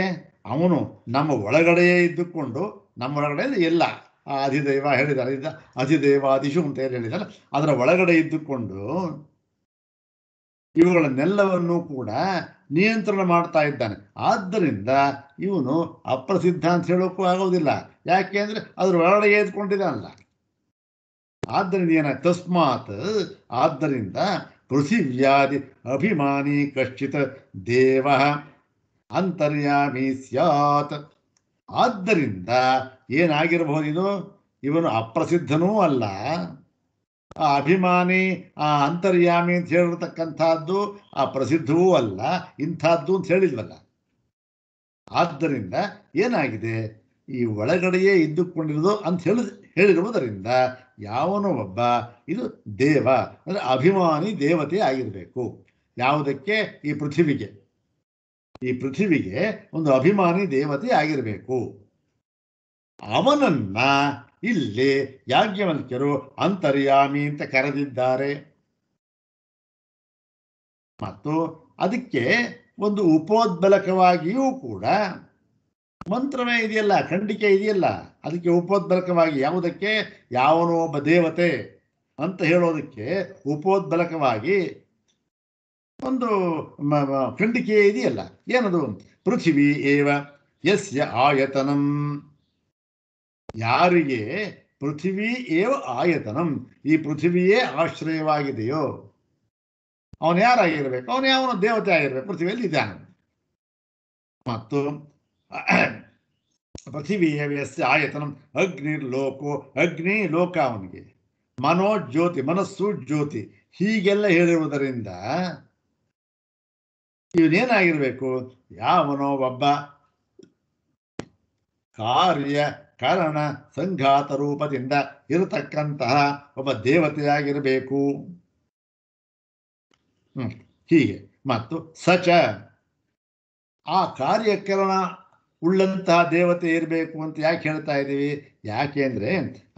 ಅವನು ನಮ್ಮ ಒಳಗಡೆಯೇ ಇದ್ದುಕೊಂಡು ನಮ್ಮ ಒಳಗಡೆಯಲ್ಲಿ ಎಲ್ಲ ಆ ಅಧಿದೈವ ಹೇಳಿದ ಅಧಿದೈವ ಅಧಿಶು ಅಂತ ಹೇಳಿ ಹೇಳಿದಲ್ಲ ಅದರ ಒಳಗಡೆ ಇದ್ದುಕೊಂಡು ಇವುಗಳನ್ನೆಲ್ಲವನ್ನೂ ಕೂಡ ನಿಯಂತ್ರಣ ಮಾಡ್ತಾ ಇದ್ದಾನೆ ಆದ್ದರಿಂದ ಇವನು ಅಪ್ರಸಿದ್ಧ ಅಂತ ಹೇಳೋಕ್ಕೂ ಆಗೋದಿಲ್ಲ ಯಾಕೆ ಅಂದರೆ ಅದರ ಒಳಗಡೆ ಇದ್ಕೊಂಡಿದ್ದಾನಲ್ಲ ಆದ್ದರಿಂದ ಏನ ತಸ್ಮಾತ್ ಆದ್ದರಿಂದ ಪೃಥಿವ್ಯಾಧಿ ಅಭಿಮಾನಿ ಕಶ್ಚಿತ ದೇವ ಅಂತರ್ಯಾಮಿ ಸ್ಯಾತ್ ಆದ್ದರಿಂದ ಏನಾಗಿರಬಹುದು ಇದು ಇವನು ಅಪ್ರಸಿದ್ಧನೂ ಅಲ್ಲ ಆ ಅಭಿಮಾನಿ ಆ ಅಂತರ್ಯಾಮಿ ಅಂತ ಹೇಳಿರ್ತಕ್ಕಂಥದ್ದು ಆ ಪ್ರಸಿದ್ಧವೂ ಅಲ್ಲ ಇಂಥದ್ದು ಅಂತ ಹೇಳಿದ್ವಲ್ಲ ಆದ್ದರಿಂದ ಏನಾಗಿದೆ ಈ ಒಳಗಡೆಯೇ ಇದ್ದುಕೊಂಡಿರೋದು ಅಂತ ಹೇಳಿದ್ ಹೇಳಿರುವುದರಿಂದ ಯಾವನೋ ಒಬ್ಬ ಇದು ದೇವ ಅಂದರೆ ಅಭಿಮಾನಿ ದೇವತೆ ಆಗಿರಬೇಕು ಯಾವುದಕ್ಕೆ ಈ ಪೃಥ್ವಿಗೆ ಈ ಪೃಥ್ವಿಗೆ ಒಂದು ಅಭಿಮಾನಿ ದೇವತೆ ಆಗಿರಬೇಕು ಅವನನ್ನ ಇಲ್ಲಿ ಯಾಜ್ಞವಲ್ಕ್ಯರು ಅಂತರ್ಯಾಮಿ ಅಂತ ಕರೆದಿದ್ದಾರೆ ಮತ್ತು ಅದಕ್ಕೆ ಒಂದು ಉಪೋದ್ಬಲಕವಾಗಿಯೂ ಕೂಡ ಮಂತ್ರವೇ ಇದೆಯಲ್ಲ ಖಂಡಿಕೆ ಇದೆಯಲ್ಲ ಅದಕ್ಕೆ ಉಪೋದ್ಬಲಕವಾಗಿ ಯಾವುದಕ್ಕೆ ಯಾವನೋ ಒಬ್ಬ ದೇವತೆ ಅಂತ ಹೇಳೋದಕ್ಕೆ ಉಪೋದ್ಬಲಕವಾಗಿ ಒಂದು ಖಂಡಿಕೆ ಇದೆಯಲ್ಲ ಏನದು ಪೃಥಿವಿ ಏವ ಯಸ್ಯ ಆಯತನಂ ಯಾರಿಗೆ ಪೃಥಿವಿ ಏವ ಆಯತನಂ ಈ ಪೃಥಿವಿಯೇ ಆಶ್ರಯವಾಗಿದೆಯೋ ಅವನು ಯಾರಾಗಿರ್ಬೇಕು ಅವನು ಯಾವನು ದೇವತೆ ಆಗಿರ್ಬೇಕು ಪೃಥ್ವಿಯಲ್ಲಿ ಇದ್ದಾನೆ ಮತ್ತು ಪೃಥಿವೀಯವ್ಯಸ್ಯ ಆಯತನ ಅಗ್ನಿರ್ಲೋಕೋ ಅಗ್ನಿ ಲೋಕ ಅವನಿಗೆ ಮನೋ ಜ್ಯೋತಿ ಮನಸ್ಸು ಜ್ಯೋತಿ ಹೀಗೆಲ್ಲ ಹೇಳಿರುವುದರಿಂದ ಇವನೇನಾಗಿರ್ಬೇಕು ಯಾವನೋ ಒಬ್ಬ ಕಾರ್ಯ ಕಾರಣ ಸಂಘಾತ ರೂಪದಿಂದ ಇರತಕ್ಕಂತಹ ಒಬ್ಬ ದೇವತೆಯಾಗಿರಬೇಕು ಹೀಗೆ ಮತ್ತು ಸಚ ಆ ಕಾರ್ಯಕರಣ ಉಳ್ಳಂತಹ ದೇವತೆ ಇರಬೇಕು ಅಂತ ಯಾಕೆ ಹೇಳ್ತಾ ಇದ್ದೀವಿ ಯಾಕೆ ಅಂದರೆ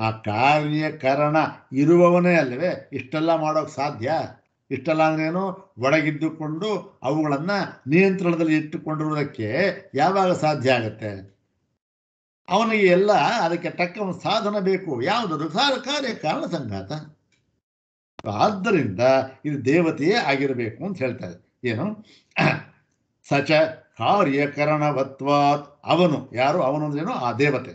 ಆ ಕಾರ್ಯಕರಣ ಇರುವವನೇ ಅಲ್ಲವೇ ಇಷ್ಟೆಲ್ಲ ಮಾಡೋಕ್ಕೆ ಸಾಧ್ಯ ಇಷ್ಟೆಲ್ಲ ಅಂದ್ರೇನು ಒಡಗಿದ್ದುಕೊಂಡು ಅವುಗಳನ್ನು ನಿಯಂತ್ರಣದಲ್ಲಿ ಇಟ್ಟುಕೊಂಡಿರುವುದಕ್ಕೆ ಯಾವಾಗ ಸಾಧ್ಯ ಆಗುತ್ತೆ ಅವನಿಗೆ ಎಲ್ಲ ಅದಕ್ಕೆ ತಕ್ಕ ಒಂದು ಸಾಧನ ಬೇಕು ಯಾವುದು ಸಾರ ಕಾರ್ಯ ಕಾರಣ ಸಂಘಾತ ಆದ್ದರಿಂದ ಇದು ದೇವತೆಯೇ ಆಗಿರಬೇಕು ಅಂತ ಹೇಳ್ತಾರೆ ಏನು ಸಚ ಕಾರ್ಯಕರಣವತ್ವಾತ್ ಅವನು ಯಾರು ಅವನು ಅಂದ್ರೇನು ಆ ದೇವತೆ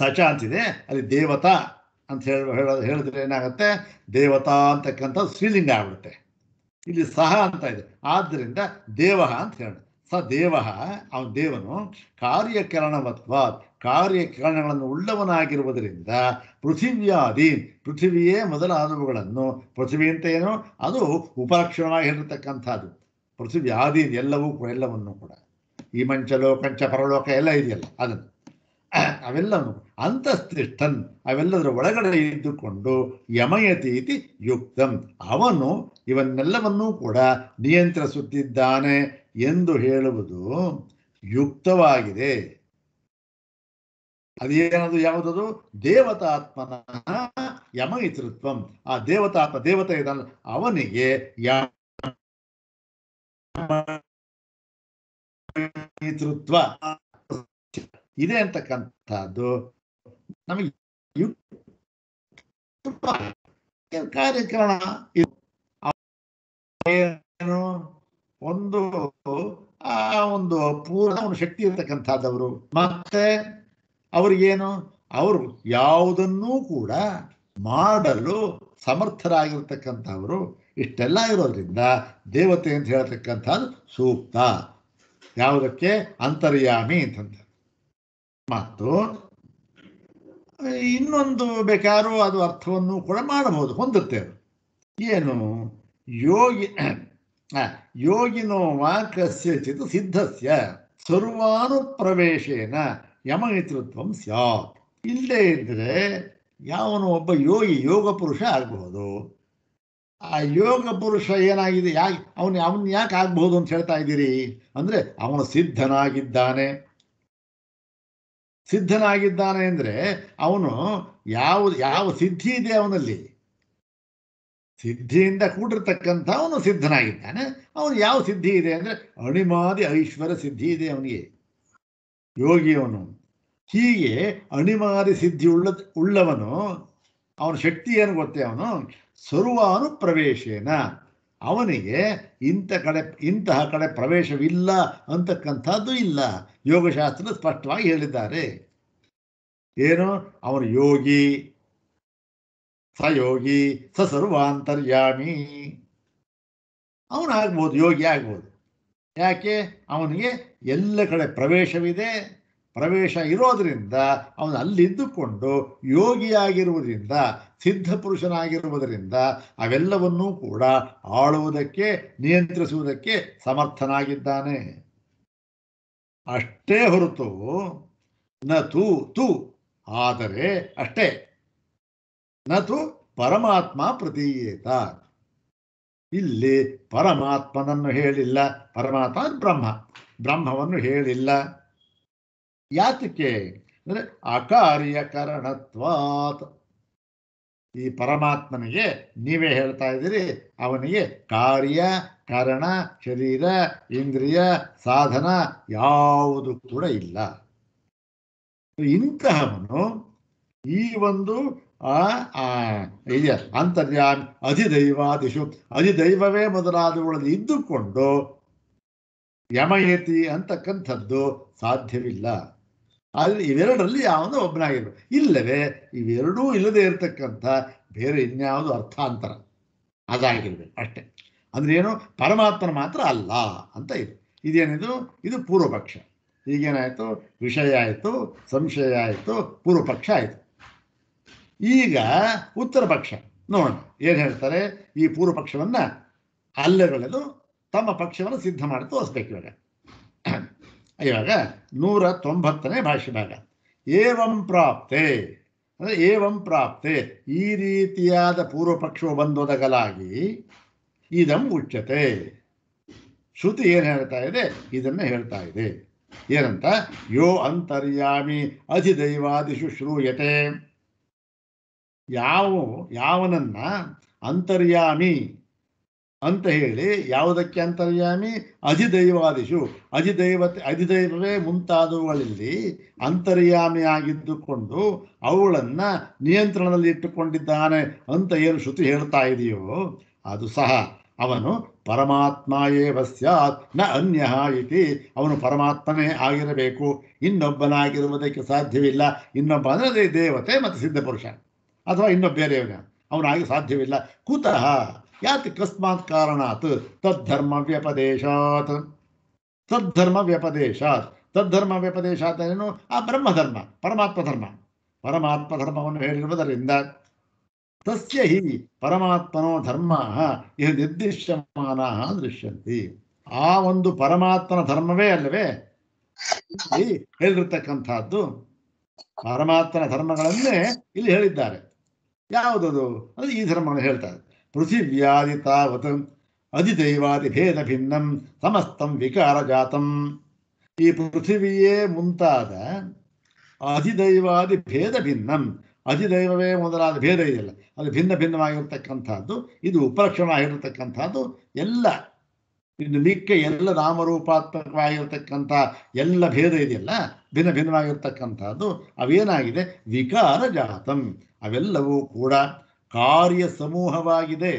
ಸಚ ಅಂತಿದೆ ಅಲ್ಲಿ ದೇವತಾ ಅಂತ ಹೇಳೋದು ಹೇಳಿದ್ರೆ ಏನಾಗುತ್ತೆ ದೇವತಾ ಅಂತಕ್ಕಂಥ ಶ್ರೀಲಿಂಗ ಆಗುತ್ತೆ ಇಲ್ಲಿ ಸಹ ಅಂತ ಇದೆ ಆದ್ದರಿಂದ ದೇವ ಅಂತ ಹೇಳ ಸ ದೇವ ಅವನ ದೇವನು ಕಾರ್ಯಕರಣವತ್ವಾತ್ ಕಾರ್ಯಕರಣಗಳನ್ನು ಉಳ್ಳವನಾಗಿರುವುದರಿಂದ ಪೃಥಿವ್ಯಾಧಿ ಪೃಥಿವಿಯೇ ಮೊದಲಾದವುಗಳನ್ನು ಪೃಥಿವಿ ಅಂತ ಏನು ಅದು ಉಪಲಕ್ಷಣವಾಗಿ ಹೇಳಿರ್ತಕ್ಕಂಥದ್ದು ಪೃಥ್ವಿ ಆದಿ ಎಲ್ಲವೂ ಎಲ್ಲವನ್ನು ಕೂಡ ಈ ಮಂಚಲೋಕಂಚ ಪರಲೋಕ ಎಲ್ಲ ಇದೆಯಲ್ಲ ಅದನ್ನು ಅವೆಲ್ಲವನ್ನು ಅಂತಸ್ತಿಷ್ಠನ್ ಅವೆಲ್ಲದರ ಒಳಗಡೆ ಇದ್ದುಕೊಂಡು ಯಮಯತಿ ಇತಿ ಯುಕ್ತಂ ಅವನು ಇವನ್ನೆಲ್ಲವನ್ನೂ ಕೂಡ ನಿಯಂತ್ರಿಸುತ್ತಿದ್ದಾನೆ ಎಂದು ಹೇಳುವುದು ಯುಕ್ತವಾಗಿದೆ ಅದೇನದು ಯಾವುದದು ದೇವತಾತ್ಮನ ಯಮ ಆ ದೇವತಾತ್ಮ ದೇವತೆ ಇದಲ್ಲ ಅವನಿಗೆ ಯಮ ನೇತೃತ್ವ ಇದೆ ಅಂತಕ್ಕಂಥದ್ದು ನಮಗೆ ಕಾರ್ಯಕ್ರಮ ಒಂದು ಆ ಒಂದು ಪೂರ್ಣ ಒಂದು ಶಕ್ತಿ ಇರತಕ್ಕಂಥದ್ದವರು ಮತ್ತೆ ಅವ್ರಿಗೇನು ಅವರು ಯಾವುದನ್ನೂ ಕೂಡ ಮಾಡಲು ಸಮರ್ಥರಾಗಿರ್ತಕ್ಕಂಥವ್ರು ಇಷ್ಟೆಲ್ಲ ಇರೋದ್ರಿಂದ ದೇವತೆ ಅಂತ ಹೇಳ್ತಕ್ಕಂಥದ್ದು ಸೂಕ್ತ ಯಾವುದಕ್ಕೆ ಅಂತರ್ಯಾಮಿ ಅಂತಂತ ಮತ್ತು ಇನ್ನೊಂದು ಬೇಕಾದ್ರೂ ಅದು ಅರ್ಥವನ್ನು ಕೂಡ ಮಾಡಬಹುದು ಹೊಂದುತ್ತೆ ಏನು ಯೋಗಿ ಯೋಗಿನೋವಾ ಕಸ್ಯಚಿತ್ ಸಿದ್ಧಸ್ಯ ಸರ್ವಾನುಪ್ರವೇಶೇನ ಯಮನೇತೃತ್ವ ಸ್ಯಾತ್ ಇಲ್ಲದೆ ಇದ್ದರೆ ಯಾವನು ಒಬ್ಬ ಯೋಗಿ ಯೋಗ ಪುರುಷ ಆಗಬಹುದು ಆ ಯೋಗ ಪುರುಷ ಏನಾಗಿದೆ ಯಾಕೆ ಅವನು ಅವನ್ ಯಾಕೆ ಆಗ್ಬಹುದು ಅಂತ ಹೇಳ್ತಾ ಇದ್ದೀರಿ ಅಂದ್ರೆ ಅವನು ಸಿದ್ಧನಾಗಿದ್ದಾನೆ ಸಿದ್ಧನಾಗಿದ್ದಾನೆ ಅಂದ್ರೆ ಅವನು ಯಾವ ಯಾವ ಸಿದ್ಧಿ ಇದೆ ಅವನಲ್ಲಿ ಸಿದ್ಧಿಯಿಂದ ಕೂಡಿರ್ತಕ್ಕಂಥ ಅವನು ಸಿದ್ಧನಾಗಿದ್ದಾನೆ ಅವನು ಯಾವ ಸಿದ್ಧಿ ಇದೆ ಅಂದ್ರೆ ಅಣಿಮಾದಿ ಐಶ್ವರ್ಯ ಸಿದ್ಧಿ ಇದೆ ಅವನಿಗೆ ಯೋಗಿಯವನು ಹೀಗೆ ಅಣಿಮಾದಿ ಸಿದ್ಧಿ ಉಳ್ಳ ಉಳ್ಳವನು ಅವನ ಶಕ್ತಿ ಏನು ಗೊತ್ತೇ ಅವನು ಪ್ರವೇಶೇನ ಅವನಿಗೆ ಇಂಥ ಕಡೆ ಇಂತಹ ಕಡೆ ಪ್ರವೇಶವಿಲ್ಲ ಅಂತಕ್ಕಂಥದ್ದು ಇಲ್ಲ ಯೋಗಶಾಸ್ತ್ರ ಸ್ಪಷ್ಟವಾಗಿ ಹೇಳಿದ್ದಾರೆ ಏನು ಅವನು ಯೋಗಿ ಸ ಯೋಗಿ ಸ ಸರ್ವಾಂತರ್ಯಾಮಿ ಅವನಾಗ್ಬೋದು ಯೋಗಿ ಆಗ್ಬೋದು ಯಾಕೆ ಅವನಿಗೆ ಎಲ್ಲ ಕಡೆ ಪ್ರವೇಶವಿದೆ ಪ್ರವೇಶ ಇರೋದರಿಂದ ಅವನು ಅಲ್ಲಿದ್ದುಕೊಂಡು ಯೋಗಿಯಾಗಿರುವುದರಿಂದ ಸಿದ್ಧ ಪುರುಷನಾಗಿರುವುದರಿಂದ ಅವೆಲ್ಲವನ್ನೂ ಕೂಡ ಆಳುವುದಕ್ಕೆ ನಿಯಂತ್ರಿಸುವುದಕ್ಕೆ ಸಮರ್ಥನಾಗಿದ್ದಾನೆ ಅಷ್ಟೇ ಹೊರತು ನ ತೂ ತು ಆದರೆ ಅಷ್ಟೇ ನತು ಪರಮಾತ್ಮ ಪ್ರತೀಯೇತ ಇಲ್ಲಿ ಪರಮಾತ್ಮನನ್ನು ಹೇಳಿಲ್ಲ ಪರಮಾತ್ಮ ಬ್ರಹ್ಮ ಬ್ರಹ್ಮವನ್ನು ಹೇಳಿಲ್ಲ ಯಾತಕ್ಕೆ ಅಂದರೆ ಅಕಾರ್ಯಕರಣತ್ವಾತ್ ಈ ಪರಮಾತ್ಮನಿಗೆ ನೀವೇ ಹೇಳ್ತಾ ಇದ್ದೀರಿ ಅವನಿಗೆ ಕಾರ್ಯ ಕಾರಣ ಶರೀರ ಇಂದ್ರಿಯ ಸಾಧನ ಯಾವುದು ಕೂಡ ಇಲ್ಲ ಇಂತಹವನು ಈ ಒಂದು ಅಂತರ್ಯಾಮಿ ಅಧಿದೈವಾದಿಶು ಅಧಿದೈವವೇ ಮೊದಲಾದವುಗಳಲ್ಲಿ ಇದ್ದುಕೊಂಡು ಯಮಯತಿ ಅಂತಕ್ಕಂಥದ್ದು ಸಾಧ್ಯವಿಲ್ಲ ಅಲ್ಲಿ ಇವೆರಡರಲ್ಲಿ ಯಾವುದೋ ಒಬ್ಬನಾಗಿರ್ಬೇಕು ಇಲ್ಲವೇ ಇವೆರಡೂ ಇಲ್ಲದೆ ಇರತಕ್ಕಂಥ ಬೇರೆ ಇನ್ಯಾವುದು ಅರ್ಥಾಂತರ ಅದಾಗಿರ್ಬೇಕು ಅಷ್ಟೆ ಅಂದ್ರೆ ಏನು ಪರಮಾತ್ಮನ ಮಾತ್ರ ಅಲ್ಲ ಅಂತ ಇದು ಇದೇನಿದು ಇದು ಪೂರ್ವಪಕ್ಷ ಈಗೇನಾಯಿತು ವಿಷಯ ಆಯಿತು ಸಂಶಯ ಆಯಿತು ಪೂರ್ವಪಕ್ಷ ಆಯಿತು ಈಗ ಉತ್ತರ ಪಕ್ಷ ನೋಡೋಣ ಏನು ಹೇಳ್ತಾರೆ ಈ ಪೂರ್ವ ಪಕ್ಷವನ್ನು ಬೆಳೆದು ತಮ್ಮ ಪಕ್ಷವನ್ನು ಸಿದ್ಧ ಮಾಡಿ ತೋರಿಸ್ಬೇಕು ಇವಾಗ ಇವಾಗ ನೂರ ತೊಂಬತ್ತನೇ ಭಾಷೆ ಭಾಗ ಏವಂ ಪ್ರಾಪ್ತೆ ಅಂದರೆ ಏವಂ ಪ್ರಾಪ್ತೆ ಈ ರೀತಿಯಾದ ಪೂರ್ವ ಪಕ್ಷವು ಬಂದೊದಗಲಾಗಿ ಇದಂ ಉಚ್ಚತೆ ಶ್ರುತಿ ಏನು ಹೇಳ್ತಾ ಇದೆ ಇದನ್ನು ಹೇಳ್ತಾ ಇದೆ ಏನಂತ ಯೋ ಅಂತರ್ಯಾಮಿ ಅಧಿದೈವಾದಿಶು ಶ್ರೂಯತೆ ಯಾವ ಯಾವನನ್ನ ಅಂತರ್ಯಾಮಿ ಅಂತ ಹೇಳಿ ಯಾವುದಕ್ಕೆ ಅಂತರ್ಯಾಮಿ ಅಧಿದೈವಾದಿಶು ಅಧಿದೈವತೆ ಅಧಿದೈವವೇ ಮುಂತಾದವುಗಳಲ್ಲಿ ಅಂತರ್ಯಾಮಿ ಆಗಿದ್ದುಕೊಂಡು ಅವುಗಳನ್ನು ನಿಯಂತ್ರಣದಲ್ಲಿ ಇಟ್ಟುಕೊಂಡಿದ್ದಾನೆ ಅಂತ ಏನು ಶ್ರುತಿ ಹೇಳ್ತಾ ಇದೆಯೋ ಅದು ಸಹ ಅವನು ಪರಮಾತ್ಮ ಏವ ಸ್ಯಾತ್ ನ ಅನ್ಯ ಇತಿ ಅವನು ಪರಮಾತ್ಮನೇ ಆಗಿರಬೇಕು ಇನ್ನೊಬ್ಬನಾಗಿರುವುದಕ್ಕೆ ಸಾಧ್ಯವಿಲ್ಲ ಇನ್ನೊಬ್ಬ ಅಂದರೆ ದೇವತೆ ಮತ್ತು ಸಿದ್ಧಪುರುಷ ಅಥವಾ ಇನ್ನೊಬ್ಬ ಬೇರೆಯವನ ಅವನಾಗಿ ಸಾಧ್ಯವಿಲ್ಲ ಕುತಃ ಯಾಕೆ ಕಸ್ಮಾತ್ ಕಾರಣಾತ್ ತದ್ಧರ್ಮ ವ್ಯಪದೇಶಾತ್ ತದ್ಧರ್ಮ ವ್ಯಪದೇಶಾತ್ ತದ್ಧರ್ಮ ವ್ಯಪದೇಶಾತ್ ಏನು ಆ ಬ್ರಹ್ಮಧರ್ಮ ಪರಮಾತ್ಮ ಧರ್ಮ ಪರಮಾತ್ಮ ಧರ್ಮವನ್ನು ಹೇಳಿರುವುದರಿಂದ ತಸ್ಯ ಹಿ ಪರಮಾತ್ಮನೋ ಧರ್ಮ ಇದು ನಿರ್ದಿಶ್ಯಮಾನ ದೃಶ್ಯಂತಿ ಆ ಒಂದು ಪರಮಾತ್ಮನ ಧರ್ಮವೇ ಅಲ್ಲವೇ ಇಲ್ಲಿ ಹೇಳಿರ್ತಕ್ಕಂಥದ್ದು ಪರಮಾತ್ಮನ ಧರ್ಮಗಳನ್ನೇ ಇಲ್ಲಿ ಹೇಳಿದ್ದಾರೆ ಯಾವುದದು ಅದು ಈ ಧರ್ಮಗಳನ್ನು ಹೇಳ್ತಾರೆ ಪೃಥಿವ್ಯಾದಿ ತಾವತ್ ಭೇದ ಭಿನ್ನಂ ಸಮಸ್ತಂ ವಿಕಾರ ಜಾತಂ ಈ ಪೃಥಿವಿಯೇ ಮುಂತಾದ ಅಧಿದೈವಾದಿ ಭೇದ ಭಿನ್ನಂ ಅಧಿದೈವವೇ ಮೊದಲಾದ ಭೇದ ಇದೆಯಲ್ಲ ಅದು ಭಿನ್ನ ಭಿನ್ನವಾಗಿರ್ತಕ್ಕಂಥದ್ದು ಇದು ಉಪಲಕ್ಷಣವಾಗಿರತಕ್ಕಂಥದ್ದು ಎಲ್ಲ ಇನ್ನು ಮಿಕ್ಕ ಎಲ್ಲ ನಾಮರೂಪಾತ್ಮಕವಾಗಿರತಕ್ಕಂಥ ಎಲ್ಲ ಭೇದ ಇದೆಯಲ್ಲ ಭಿನ್ನ ಭಿನ್ನವಾಗಿರ್ತಕ್ಕಂಥದ್ದು ಅವೇನಾಗಿದೆ ವಿಕಾರ ಜಾತಂ ಅವೆಲ್ಲವೂ ಕೂಡ ಕಾರ್ಯ ಸಮೂಹವಾಗಿದೆ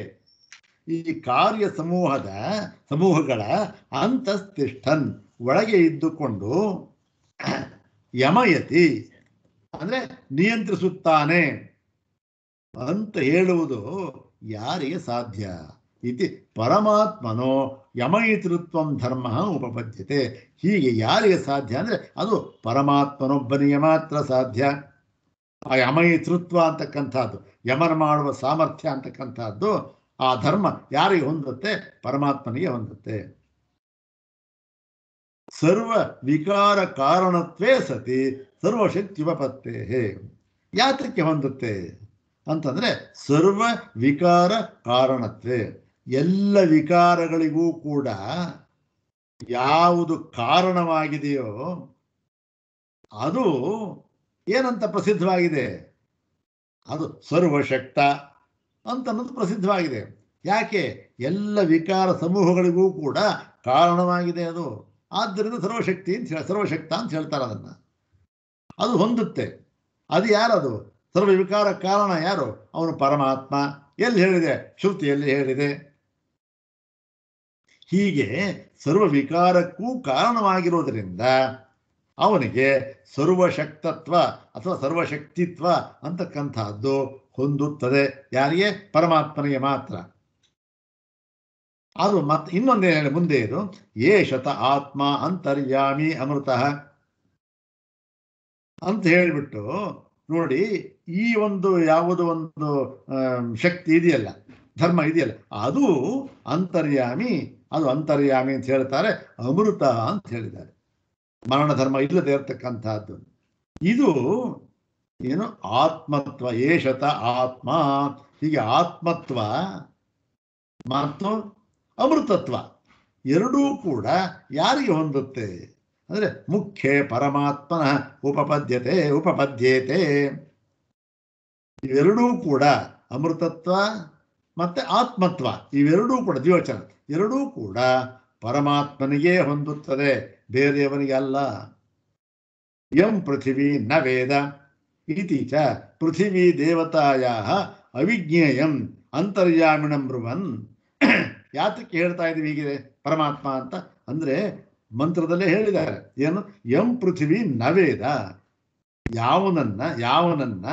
ಈ ಕಾರ್ಯ ಸಮೂಹದ ಸಮೂಹಗಳ ಅಂತಸ್ತಿಷ್ಠನ್ ಒಳಗೆ ಇದ್ದುಕೊಂಡು ಯಮಯತಿ ಅಂದ್ರೆ ನಿಯಂತ್ರಿಸುತ್ತಾನೆ ಅಂತ ಹೇಳುವುದು ಯಾರಿಗೆ ಸಾಧ್ಯ ಇತಿ ಪರಮಾತ್ಮನೋ ಯಮಯಿತೃತ್ವ ಧರ್ಮ ಉಪಪದ್ಯತೆ ಹೀಗೆ ಯಾರಿಗೆ ಸಾಧ್ಯ ಅಂದರೆ ಅದು ಪರಮಾತ್ಮನೊಬ್ಬನಿಗೆ ಮಾತ್ರ ಸಾಧ್ಯ ಆ ಯಮಯಿತೃತ್ವ ಅಂತಕ್ಕಂಥದ್ದು ಯಮನ ಮಾಡುವ ಸಾಮರ್ಥ್ಯ ಅಂತಕ್ಕಂಥದ್ದು ಆ ಧರ್ಮ ಯಾರಿಗೆ ಹೊಂದುತ್ತೆ ಪರಮಾತ್ಮನಿಗೆ ಹೊಂದುತ್ತೆ ಸರ್ವ ವಿಕಾರ ಕಾರಣತ್ವೇ ಸತಿ ಸರ್ವಶಕ್ತಿ ಉಪಪತ್ತೆ ಯಾತಕ್ಕೆ ಹೊಂದುತ್ತೆ ಅಂತಂದ್ರೆ ಸರ್ವ ವಿಕಾರ ಕಾರಣತ್ವೇ ಎಲ್ಲ ವಿಕಾರಗಳಿಗೂ ಕೂಡ ಯಾವುದು ಕಾರಣವಾಗಿದೆಯೋ ಅದು ಏನಂತ ಪ್ರಸಿದ್ಧವಾಗಿದೆ ಅದು ಸರ್ವಶಕ್ತ ಅಂತನ್ನೋದು ಪ್ರಸಿದ್ಧವಾಗಿದೆ ಯಾಕೆ ಎಲ್ಲ ವಿಕಾರ ಸಮೂಹಗಳಿಗೂ ಕೂಡ ಕಾರಣವಾಗಿದೆ ಅದು ಆದ್ದರಿಂದ ಸರ್ವಶಕ್ತಿ ಅಂತ ಹೇಳಿ ಸರ್ವಶಕ್ತ ಅಂತ ಹೇಳ್ತಾರೆ ಅದನ್ನು ಅದು ಹೊಂದುತ್ತೆ ಅದು ಯಾರದು ಸರ್ವ ವಿಕಾರ ಕಾರಣ ಯಾರು ಅವನು ಪರಮಾತ್ಮ ಎಲ್ಲಿ ಹೇಳಿದೆ ಶ್ರುತಿ ಎಲ್ಲಿ ಹೇಳಿದೆ ಹೀಗೆ ಸರ್ವ ವಿಕಾರಕ್ಕೂ ಕಾರಣವಾಗಿರೋದರಿಂದ ಅವನಿಗೆ ಸರ್ವಶಕ್ತತ್ವ ಅಥವಾ ಸರ್ವಶಕ್ತಿತ್ವ ಅಂತಕ್ಕಂಥದ್ದು ಹೊಂದುತ್ತದೆ ಯಾರಿಗೆ ಪರಮಾತ್ಮನಿಗೆ ಮಾತ್ರ ಅದು ಮತ್ ಇನ್ನೊಂದೇನು ಮುಂದೆ ಇದು ಏ ಶತ ಆತ್ಮ ಅಂತರ್ಯಾಮಿ ಅಮೃತ ಅಂತ ಹೇಳಿಬಿಟ್ಟು ನೋಡಿ ಈ ಒಂದು ಯಾವುದೋ ಒಂದು ಶಕ್ತಿ ಇದೆಯಲ್ಲ ಧರ್ಮ ಇದೆಯಲ್ಲ ಅದು ಅಂತರ್ಯಾಮಿ ಅದು ಅಂತರ್ಯಾಮಿ ಅಂತ ಹೇಳ್ತಾರೆ ಅಮೃತ ಅಂತ ಹೇಳಿದ್ದಾರೆ ಮರಣ ಧರ್ಮ ಇಲ್ಲದೆ ಇರತಕ್ಕಂಥದ್ದು ಇದು ಏನು ಆತ್ಮತ್ವ ಏಷತ ಆತ್ಮ ಹೀಗೆ ಆತ್ಮತ್ವ ಮತ್ತು ಅಮೃತತ್ವ ಎರಡೂ ಕೂಡ ಯಾರಿಗೆ ಹೊಂದುತ್ತೆ ಅಂದರೆ ಮುಖ್ಯ ಪರಮಾತ್ಮನ ಉಪಪದ್ಯತೆ ಉಪಪದ್ಯತೆ ಇವೆರಡೂ ಕೂಡ ಅಮೃತತ್ವ ಮತ್ತೆ ಆತ್ಮತ್ವ ಇವೆರಡೂ ಕೂಡ ದಿವಚನ ಎರಡೂ ಕೂಡ ಪರಮಾತ್ಮನಿಗೇ ಹೊಂದುತ್ತದೆ ಬೇರೆಯವರಿಗೆ ಅಲ್ಲ ಯಂ ಪೃಥಿವಿ ನ ವೇದ ಇತಿ ಚ ಪೃಥಿವಿ ದೇವತಾಯ ಅವಿಜ್ಞೇಯಂ ಅಂತರ್ಯಾಮಿಣಂ ಬ್ರುವನ್ ಯಾತಕ್ಕೆ ಹೇಳ್ತಾ ಇದ್ದೀವಿ ಹೀಗಿದೆ ಪರಮಾತ್ಮ ಅಂತ ಅಂದ್ರೆ ಮಂತ್ರದಲ್ಲೇ ಹೇಳಿದ್ದಾರೆ ಏನು ಎಂ ಪೃಥಿವಿ ನವೇದ ಯಾವನನ್ನ ಯಾವನನ್ನ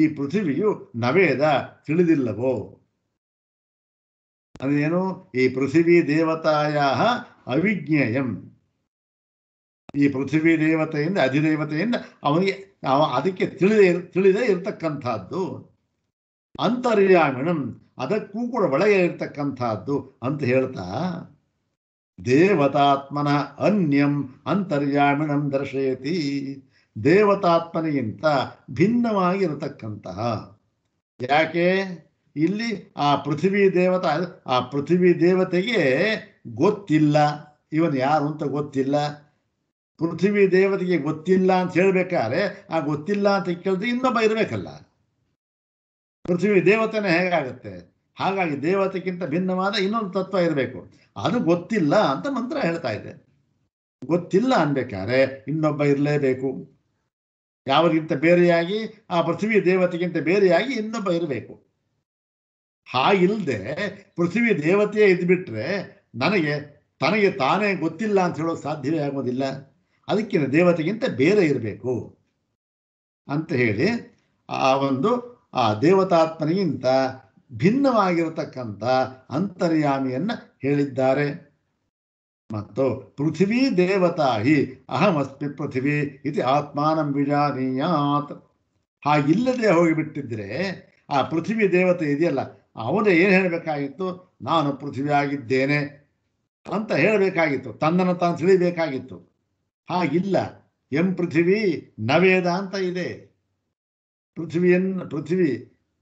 ಈ ಪೃಥಿವಿಯು ನವೇದ ತಿಳಿದಿಲ್ಲವೋ ಅದೇನು ಈ ಪೃಥ್ವಿ ದೇವತಾಯ ಅವಿಜ್ಞೇಯಂ ಈ ಪೃಥ್ವೀ ದೇವತೆಯಿಂದ ಅಧಿದೇವತೆಯಿಂದ ಅವನಿಗೆ ಅವ ಅದಕ್ಕೆ ತಿಳಿದೇ ತಿಳಿದೇ ಇರತಕ್ಕಂಥದ್ದು ಅಂತರ್ಯಾಮಿಣಂ ಅದಕ್ಕೂ ಕೂಡ ಒಳಗೆ ಇರತಕ್ಕಂಥದ್ದು ಅಂತ ಹೇಳ್ತಾ ದೇವತಾತ್ಮನ ಅನ್ಯಂ ಅಂತರ್ಯಾಮಿಣಂ ದರ್ಶಯತಿ ದೇವತಾತ್ಮನಿಗಿಂತ ಭಿನ್ನವಾಗಿರತಕ್ಕಂತಹ ಯಾಕೆ ಇಲ್ಲಿ ಆ ಪೃಥ್ವಿ ದೇವತ ಆ ಪೃಥ್ವಿ ದೇವತೆಗೆ ಗೊತ್ತಿಲ್ಲ ಇವನು ಯಾರು ಅಂತ ಗೊತ್ತಿಲ್ಲ ಪೃಥ್ವಿ ದೇವತೆಗೆ ಗೊತ್ತಿಲ್ಲ ಅಂತ ಹೇಳ್ಬೇಕಾದ್ರೆ ಆ ಗೊತ್ತಿಲ್ಲ ಅಂತ ಕೇಳಿದ್ರೆ ಇನ್ನೊಬ್ಬ ಇರಬೇಕಲ್ಲ ಪೃಥ್ವಿ ದೇವತೆನೇ ಹೇಗಾಗುತ್ತೆ ಹಾಗಾಗಿ ದೇವತೆಗಿಂತ ಭಿನ್ನವಾದ ಇನ್ನೊಂದು ತತ್ವ ಇರಬೇಕು ಅದು ಗೊತ್ತಿಲ್ಲ ಅಂತ ಮಂತ್ರ ಹೇಳ್ತಾ ಇದೆ ಗೊತ್ತಿಲ್ಲ ಅನ್ಬೇಕಾದ್ರೆ ಇನ್ನೊಬ್ಬ ಇರಲೇಬೇಕು ಯಾವರಿಗಿಂತ ಬೇರೆಯಾಗಿ ಆ ಪೃಥ್ವಿ ದೇವತೆಗಿಂತ ಬೇರೆಯಾಗಿ ಇನ್ನೊಬ್ಬ ಇರಬೇಕು ಹಾಗಿಲ್ಲದೆ ಇಲ್ಲದೆ ಪೃಥ್ವಿ ದೇವತೆಯೇ ಇದ್ಬಿಟ್ರೆ ನನಗೆ ತನಗೆ ತಾನೇ ಗೊತ್ತಿಲ್ಲ ಅಂತ ಹೇಳೋದು ಸಾಧ್ಯವೇ ಆಗೋದಿಲ್ಲ ಅದಕ್ಕಿಂತ ದೇವತೆಗಿಂತ ಬೇರೆ ಇರಬೇಕು ಅಂತ ಹೇಳಿ ಆ ಒಂದು ಆ ದೇವತಾತ್ಮನಿಗಿಂತ ಭಿನ್ನವಾಗಿರತಕ್ಕಂಥ ಅಂತರ್ಯಾಮಿಯನ್ನು ಹೇಳಿದ್ದಾರೆ ಮತ್ತು ಪೃಥ್ವೀ ದೇವತಾ ಹಿ ಅಸ್ಮಿ ಪೃಥ್ವಿ ಇತಿ ಆತ್ಮಾನಂ ವಿಜಾನೀಯಾತ್ ಹಾಗಿಲ್ಲದೆ ಹೋಗಿಬಿಟ್ಟಿದ್ರೆ ಆ ಪೃಥ್ವಿ ದೇವತೆ ಇದೆಯಲ್ಲ ಅವನು ಏನು ಹೇಳಬೇಕಾಗಿತ್ತು ನಾನು ಪೃಥ್ವಿಯಾಗಿದ್ದೇನೆ ಅಂತ ಹೇಳಬೇಕಾಗಿತ್ತು ತನ್ನನ್ನು ತಾನು ತಿಳಿಬೇಕಾಗಿತ್ತು ಹಾಗಿಲ್ಲ ಎಂ ಪೃಥ್ವಿ ನವೇದ ಅಂತ ಇದೆ ಪೃಥ್ವಿಯನ್ನು ಪೃಥ್ವಿ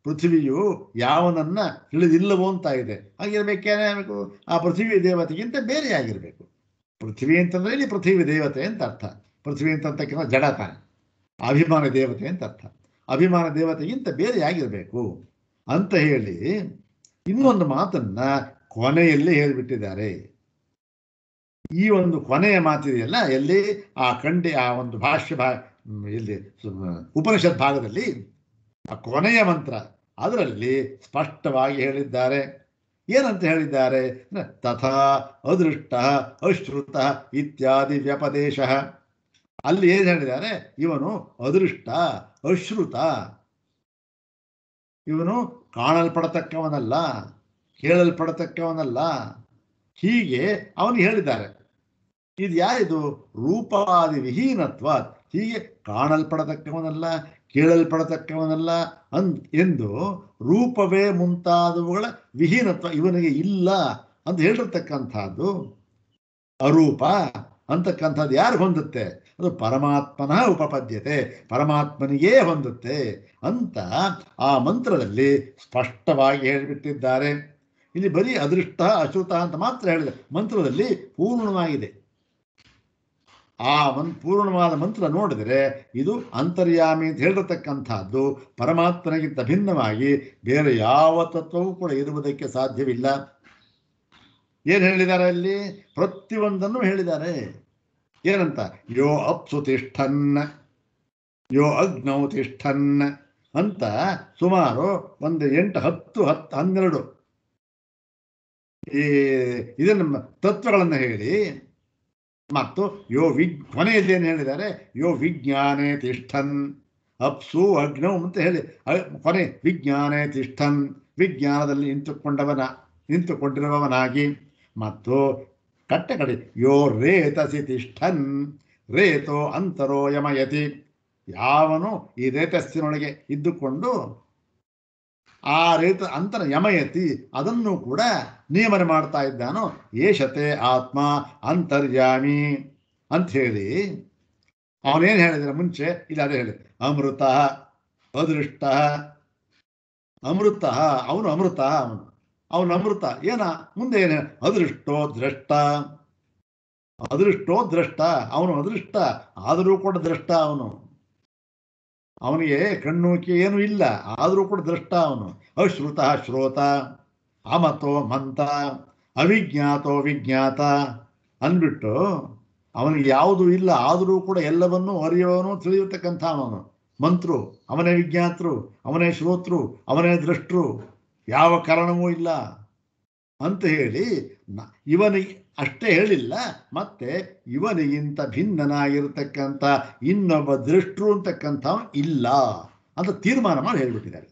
ಪೃಥ್ವಿಯು ಯಾವನನ್ನ ತಿಳಿದಿಲ್ಲವೋ ಅಂತ ಇದೆ ಹಾಗಿರ್ಬೇಕೇನೇ ಆಗಬೇಕು ಆ ಪೃಥ್ವಿ ದೇವತೆಗಿಂತ ಬೇರೆಯಾಗಿರಬೇಕು ಪೃಥ್ವಿ ಅಂತಂದ್ರೆ ಇಲ್ಲಿ ಪೃಥ್ವಿ ದೇವತೆ ಅಂತ ಅರ್ಥ ಪೃಥ್ವಿ ಅಂತಕ್ಕಂಥ ಜಡತ ಅಭಿಮಾನ ದೇವತೆ ಅಂತ ಅರ್ಥ ಅಭಿಮಾನ ದೇವತೆಗಿಂತ ಬೇರೆಯಾಗಿರಬೇಕು ಅಂತ ಹೇಳಿ ಇನ್ನೊಂದು ಮಾತನ್ನ ಕೊನೆಯಲ್ಲಿ ಹೇಳಿಬಿಟ್ಟಿದ್ದಾರೆ ಈ ಒಂದು ಕೊನೆಯ ಮಾತಿದೆಯಲ್ಲ ಎಲ್ಲಿ ಆ ಕಂಡೆ ಆ ಒಂದು ಭಾಷ್ಯ ಭಾ ಇಲ್ಲಿ ಉಪನಿಷತ್ ಭಾಗದಲ್ಲಿ ಆ ಕೊನೆಯ ಮಂತ್ರ ಅದರಲ್ಲಿ ಸ್ಪಷ್ಟವಾಗಿ ಹೇಳಿದ್ದಾರೆ ಏನಂತ ಹೇಳಿದ್ದಾರೆ ತಥಾ ಅದೃಷ್ಟ ಅಶ್ರುತ ಇತ್ಯಾದಿ ವ್ಯಪದೇಶ ಅಲ್ಲಿ ಏನು ಹೇಳಿದ್ದಾರೆ ಇವನು ಅದೃಷ್ಟ ಅಶ್ರುತ ಇವನು ಕಾಣಲ್ಪಡತಕ್ಕವನಲ್ಲ ಕೇಳಲ್ಪಡತಕ್ಕವನಲ್ಲ ಹೀಗೆ ಅವನು ಹೇಳಿದ್ದಾರೆ ಇದು ಯಾರಿದು ರೂಪವಾದಿ ವಿಹೀನತ್ವ ಹೀಗೆ ಕಾಣಲ್ಪಡತಕ್ಕವನಲ್ಲ ಕೇಳಲ್ಪಡತಕ್ಕವನಲ್ಲ ಅನ್ ಎಂದು ರೂಪವೇ ಮುಂತಾದವುಗಳ ವಿಹೀನತ್ವ ಇವನಿಗೆ ಇಲ್ಲ ಅಂತ ಹೇಳಿರ್ತಕ್ಕಂಥದ್ದು ಅರೂಪ ಅಂತಕ್ಕಂಥದ್ದು ಯಾರು ಹೊಂದುತ್ತೆ ಅದು ಪರಮಾತ್ಮನ ಉಪಪದ್ಯತೆ ಪರಮಾತ್ಮನಿಗೇ ಹೊಂದುತ್ತೆ ಅಂತ ಆ ಮಂತ್ರದಲ್ಲಿ ಸ್ಪಷ್ಟವಾಗಿ ಹೇಳಿಬಿಟ್ಟಿದ್ದಾರೆ ಇಲ್ಲಿ ಬರೀ ಅದೃಷ್ಟ ಅಶ್ರುತ ಅಂತ ಮಾತ್ರ ಹೇಳಿದೆ ಮಂತ್ರದಲ್ಲಿ ಪೂರ್ಣವಾಗಿದೆ ಆ ಮನ್ ಪೂರ್ಣವಾದ ಮಂತ್ರ ನೋಡಿದರೆ ಇದು ಅಂತರ್ಯಾಮಿ ಅಂತ ಹೇಳಿರತಕ್ಕಂಥದ್ದು ಪರಮಾತ್ಮನಿಗಿಂತ ಭಿನ್ನವಾಗಿ ಬೇರೆ ಯಾವ ತತ್ವವೂ ಕೂಡ ಇರುವುದಕ್ಕೆ ಸಾಧ್ಯವಿಲ್ಲ ಏನು ಹೇಳಿದ್ದಾರೆ ಅಲ್ಲಿ ಪ್ರತಿಯೊಂದನ್ನು ಹೇಳಿದ್ದಾರೆ ಏನಂತ ಯೋ ಅಪ್ಸು ತಿಷ್ಠನ್ನ ಯೋ ಅಗ್ನೌ ತಿಷ್ಠನ್ನ ಅಂತ ಸುಮಾರು ಒಂದು ಎಂಟು ಹತ್ತು ಹತ್ತು ಹನ್ನೆರಡು ಈ ಇದನ್ನು ತತ್ವಗಳನ್ನು ಹೇಳಿ ಮತ್ತು ಯೋ ವಿಜ್ ಕೊನೆಯಲ್ಲಿ ಏನು ಹೇಳಿದ್ದಾರೆ ಯೋ ವಿಜ್ಞಾನೇ ತಿಷ್ಠನ್ ಅಪ್ಸು ಅಗ್ನೌ ಅಂತ ಹೇಳಿ ಕೊನೆ ವಿಜ್ಞಾನೇ ತಿಷ್ಠನ್ ವಿಜ್ಞಾನದಲ್ಲಿ ನಿಂತುಕೊಂಡವನ ನಿಂತುಕೊಂಡಿರುವವನಾಗಿ ಮತ್ತು ಕಡೆ ಯೋ ರೇತಸಿ ತಿಷ್ಠನ್ ರೇತೋ ಅಂತರೋ ಯಮಯತಿ ಯಾವನು ಈ ರೇತಸ್ಸಿನೊಳಗೆ ಇದ್ದುಕೊಂಡು ಆ ರೇತ ಅಂತರ ಯಮಯತಿ ಅದನ್ನು ಕೂಡ ನಿಯಮನೆ ಮಾಡ್ತಾ ಇದ್ದಾನೋ ಏಷತೆ ಆತ್ಮ ಅಂತರ್ಯಾಮಿ ಅಂತ ಹೇಳಿ ಅವನೇನು ಹೇಳಿದ್ರೆ ಮುಂಚೆ ಇಲ್ಲಿ ಅದೇ ಹೇಳಿ ಅಮೃತ ಅದೃಷ್ಟ ಅಮೃತ ಅವನು ಅಮೃತ ಅವನು ಅವನ ಅಮೃತ ಏನ ಮುಂದೆ ಏನ ಅದೃಷ್ಟೋ ದ್ರಷ್ಟ ಅದೃಷ್ಟೋ ದ್ರಷ್ಟ ಅವನು ಅದೃಷ್ಟ ಆದರೂ ಕೂಡ ದ್ರಷ್ಟ ಅವನು ಅವನಿಗೆ ಕಣ್ಣು ಏನು ಇಲ್ಲ ಆದರೂ ಕೂಡ ದ್ರಷ್ಟ ಅವನು ಅಶ್ರುತ ಶ್ರೋತ ಅಮತೋ ಮಂತ ಅವಿಜ್ಞಾತೋ ವಿಜ್ಞಾತ ಅಂದ್ಬಿಟ್ಟು ಅವನಿಗೆ ಯಾವುದು ಇಲ್ಲ ಆದರೂ ಕೂಡ ಎಲ್ಲವನ್ನೂ ಅರಿಯೋನು ತಿಳಿಯತಕ್ಕಂಥ ಅವನು ಮಂತ್ರು ಅವನೇ ವಿಜ್ಞಾತರು ಅವನೇ ಶ್ರೋತೃ ಅವನೇ ದ್ರಷ್ಟರು ಯಾವ ಕಾರಣವೂ ಇಲ್ಲ ಅಂತ ಹೇಳಿ ಇವನಿಗೆ ಅಷ್ಟೇ ಹೇಳಿಲ್ಲ ಮತ್ತೆ ಇವನಿಗಿಂತ ಭಿನ್ನನಾಗಿರ್ತಕ್ಕಂಥ ಇನ್ನೊಬ್ಬ ದೃಷ್ಟರು ಅಂತಕ್ಕಂಥ ಇಲ್ಲ ಅಂತ ತೀರ್ಮಾನ ಮಾಡಿ ಹೇಳ್ಬಿಟ್ಟಿದ್ದಾರೆ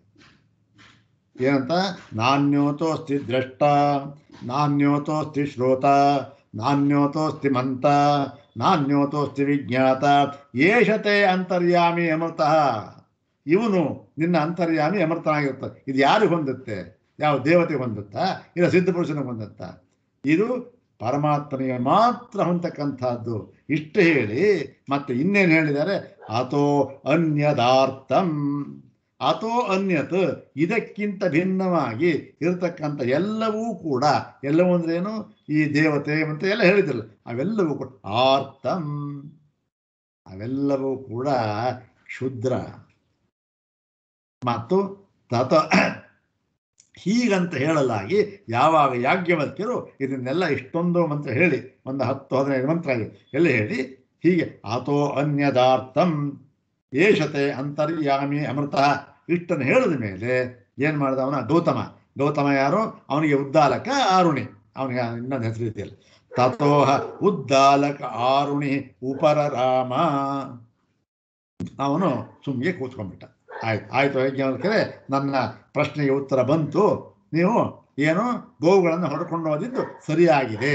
ಏನಂತ ನಾಣ್ಯೋತೋಸ್ತಿ ದ್ರಷ್ಟ ನಾಣ್ಯೋತೋಸ್ತಿ ಶ್ರೋತ ನಾಣ್ಯೋತೋಸ್ತಿ ಮಂತ ನಾಣ್ಯೋತೋಸ್ತಿ ವಿಜ್ಞಾತ ಏಷತೆ ಅಂತರ್ಯಾಮಿ ಅಮೃತ ಇವನು ನಿನ್ನ ಅಂತರ್ಯಾಮಿ ಅಮೃತನಾಗಿರ್ತಾನೆ ಇದು ಯಾರಿಗೆ ಹೊಂದುತ್ತೆ ಯಾವ ದೇವತೆ ಹೊಂದುತ್ತಾ ಇಲ್ಲ ಸಿದ್ಧಪುರುಷನಿಗೆ ಹೊಂದುತ್ತಾ ಇದು ಪರಮಾತ್ಮನಿಗೆ ಮಾತ್ರ ಹೊಂದಕ್ಕಂಥದ್ದು ಇಷ್ಟು ಹೇಳಿ ಮತ್ತೆ ಇನ್ನೇನು ಹೇಳಿದ್ದಾರೆ ಆತೋ ಅನ್ಯದಾರ್ಥಂ ಆತೋ ಅನ್ಯತ್ ಇದಕ್ಕಿಂತ ಭಿನ್ನವಾಗಿ ಇರತಕ್ಕಂಥ ಎಲ್ಲವೂ ಕೂಡ ಎಲ್ಲವೂ ಅಂದ್ರೆ ಏನು ಈ ದೇವತೆ ಅಂತ ಎಲ್ಲ ಹೇಳಿದ್ರಲ್ಲ ಅವೆಲ್ಲವೂ ಕೂಡ ಆರ್ಥಂ ಅವೆಲ್ಲವೂ ಕೂಡ ಕ್ಷುದ್ರ ಮತ್ತು ತಾತ ಹೀಗಂತ ಹೇಳಲಾಗಿ ಯಾವಾಗ ಯಾಜ್ಞವಲ್ಕ್ಯರು ಇದನ್ನೆಲ್ಲ ಇಷ್ಟೊಂದು ಮಂತ್ರ ಹೇಳಿ ಒಂದು ಹತ್ತು ಹದಿನೈದು ಮಂತ್ರ ಆಗಿ ಎಲ್ಲಿ ಹೇಳಿ ಹೀಗೆ ಆತೋ ಅನ್ಯದಾರ್ಥಂ ಏಷತೆ ಅಂತರ್ಯಾಮಿ ಅಮೃತ ಇಷ್ಟನ್ನು ಹೇಳಿದ ಮೇಲೆ ಏನು ಮಾಡಿದ ಅವನ ಗೌತಮ ಗೌತಮ ಯಾರು ಅವನಿಗೆ ಉದ್ದಾಲಕ ಆರುಣಿ ಅವನಿಗೆ ಇನ್ನೊಂದು ಹೆಸರು ರೀತಿಯಲ್ಲಿ ತಥೋಹ ಉದ್ದಾಲಕ ಆರುಣಿ ಉಪರ ರಾಮ ಅವನು ಸುಮ್ಮಿಗೆ ಕೂತ್ಕೊಂಡ್ಬಿಟ್ಟ ಆಯ್ತು ಆಯ್ತು ವೈದ್ಯ ನನ್ನ ಪ್ರಶ್ನೆಗೆ ಉತ್ತರ ಬಂತು ನೀವು ಏನು ಗೋವುಗಳನ್ನು ಹೊಡ್ಕೊಂಡು ಹೋದಿದ್ದು ಸರಿಯಾಗಿದೆ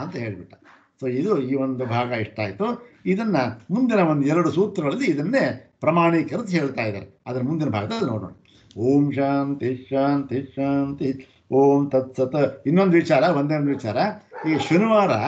ಅಂತ ಹೇಳಿಬಿಟ್ಟ ಸೊ ಇದು ಈ ಒಂದು ಭಾಗ ಇಷ್ಟ ಆಯಿತು ಇದನ್ನು ಮುಂದಿನ ಒಂದು ಎರಡು ಸೂತ್ರಗಳಲ್ಲಿ ಇದನ್ನೇ ಪ್ರಮಾಣೀಕರಿಸಿ ಹೇಳ್ತಾ ಇದ್ದಾರೆ ಅದರ ಮುಂದಿನ ಭಾಗದಲ್ಲಿ ನೋಡೋಣ ಓಂ ಶಾಂತಿ ಶಾಂತಿ ಶಾಂತಿ ಓಂ ತತ್ಸತ್ ಇನ್ನೊಂದು ವಿಚಾರ ಒಂದೇ ಒಂದು ವಿಚಾರ ಈ ಶನಿವಾರ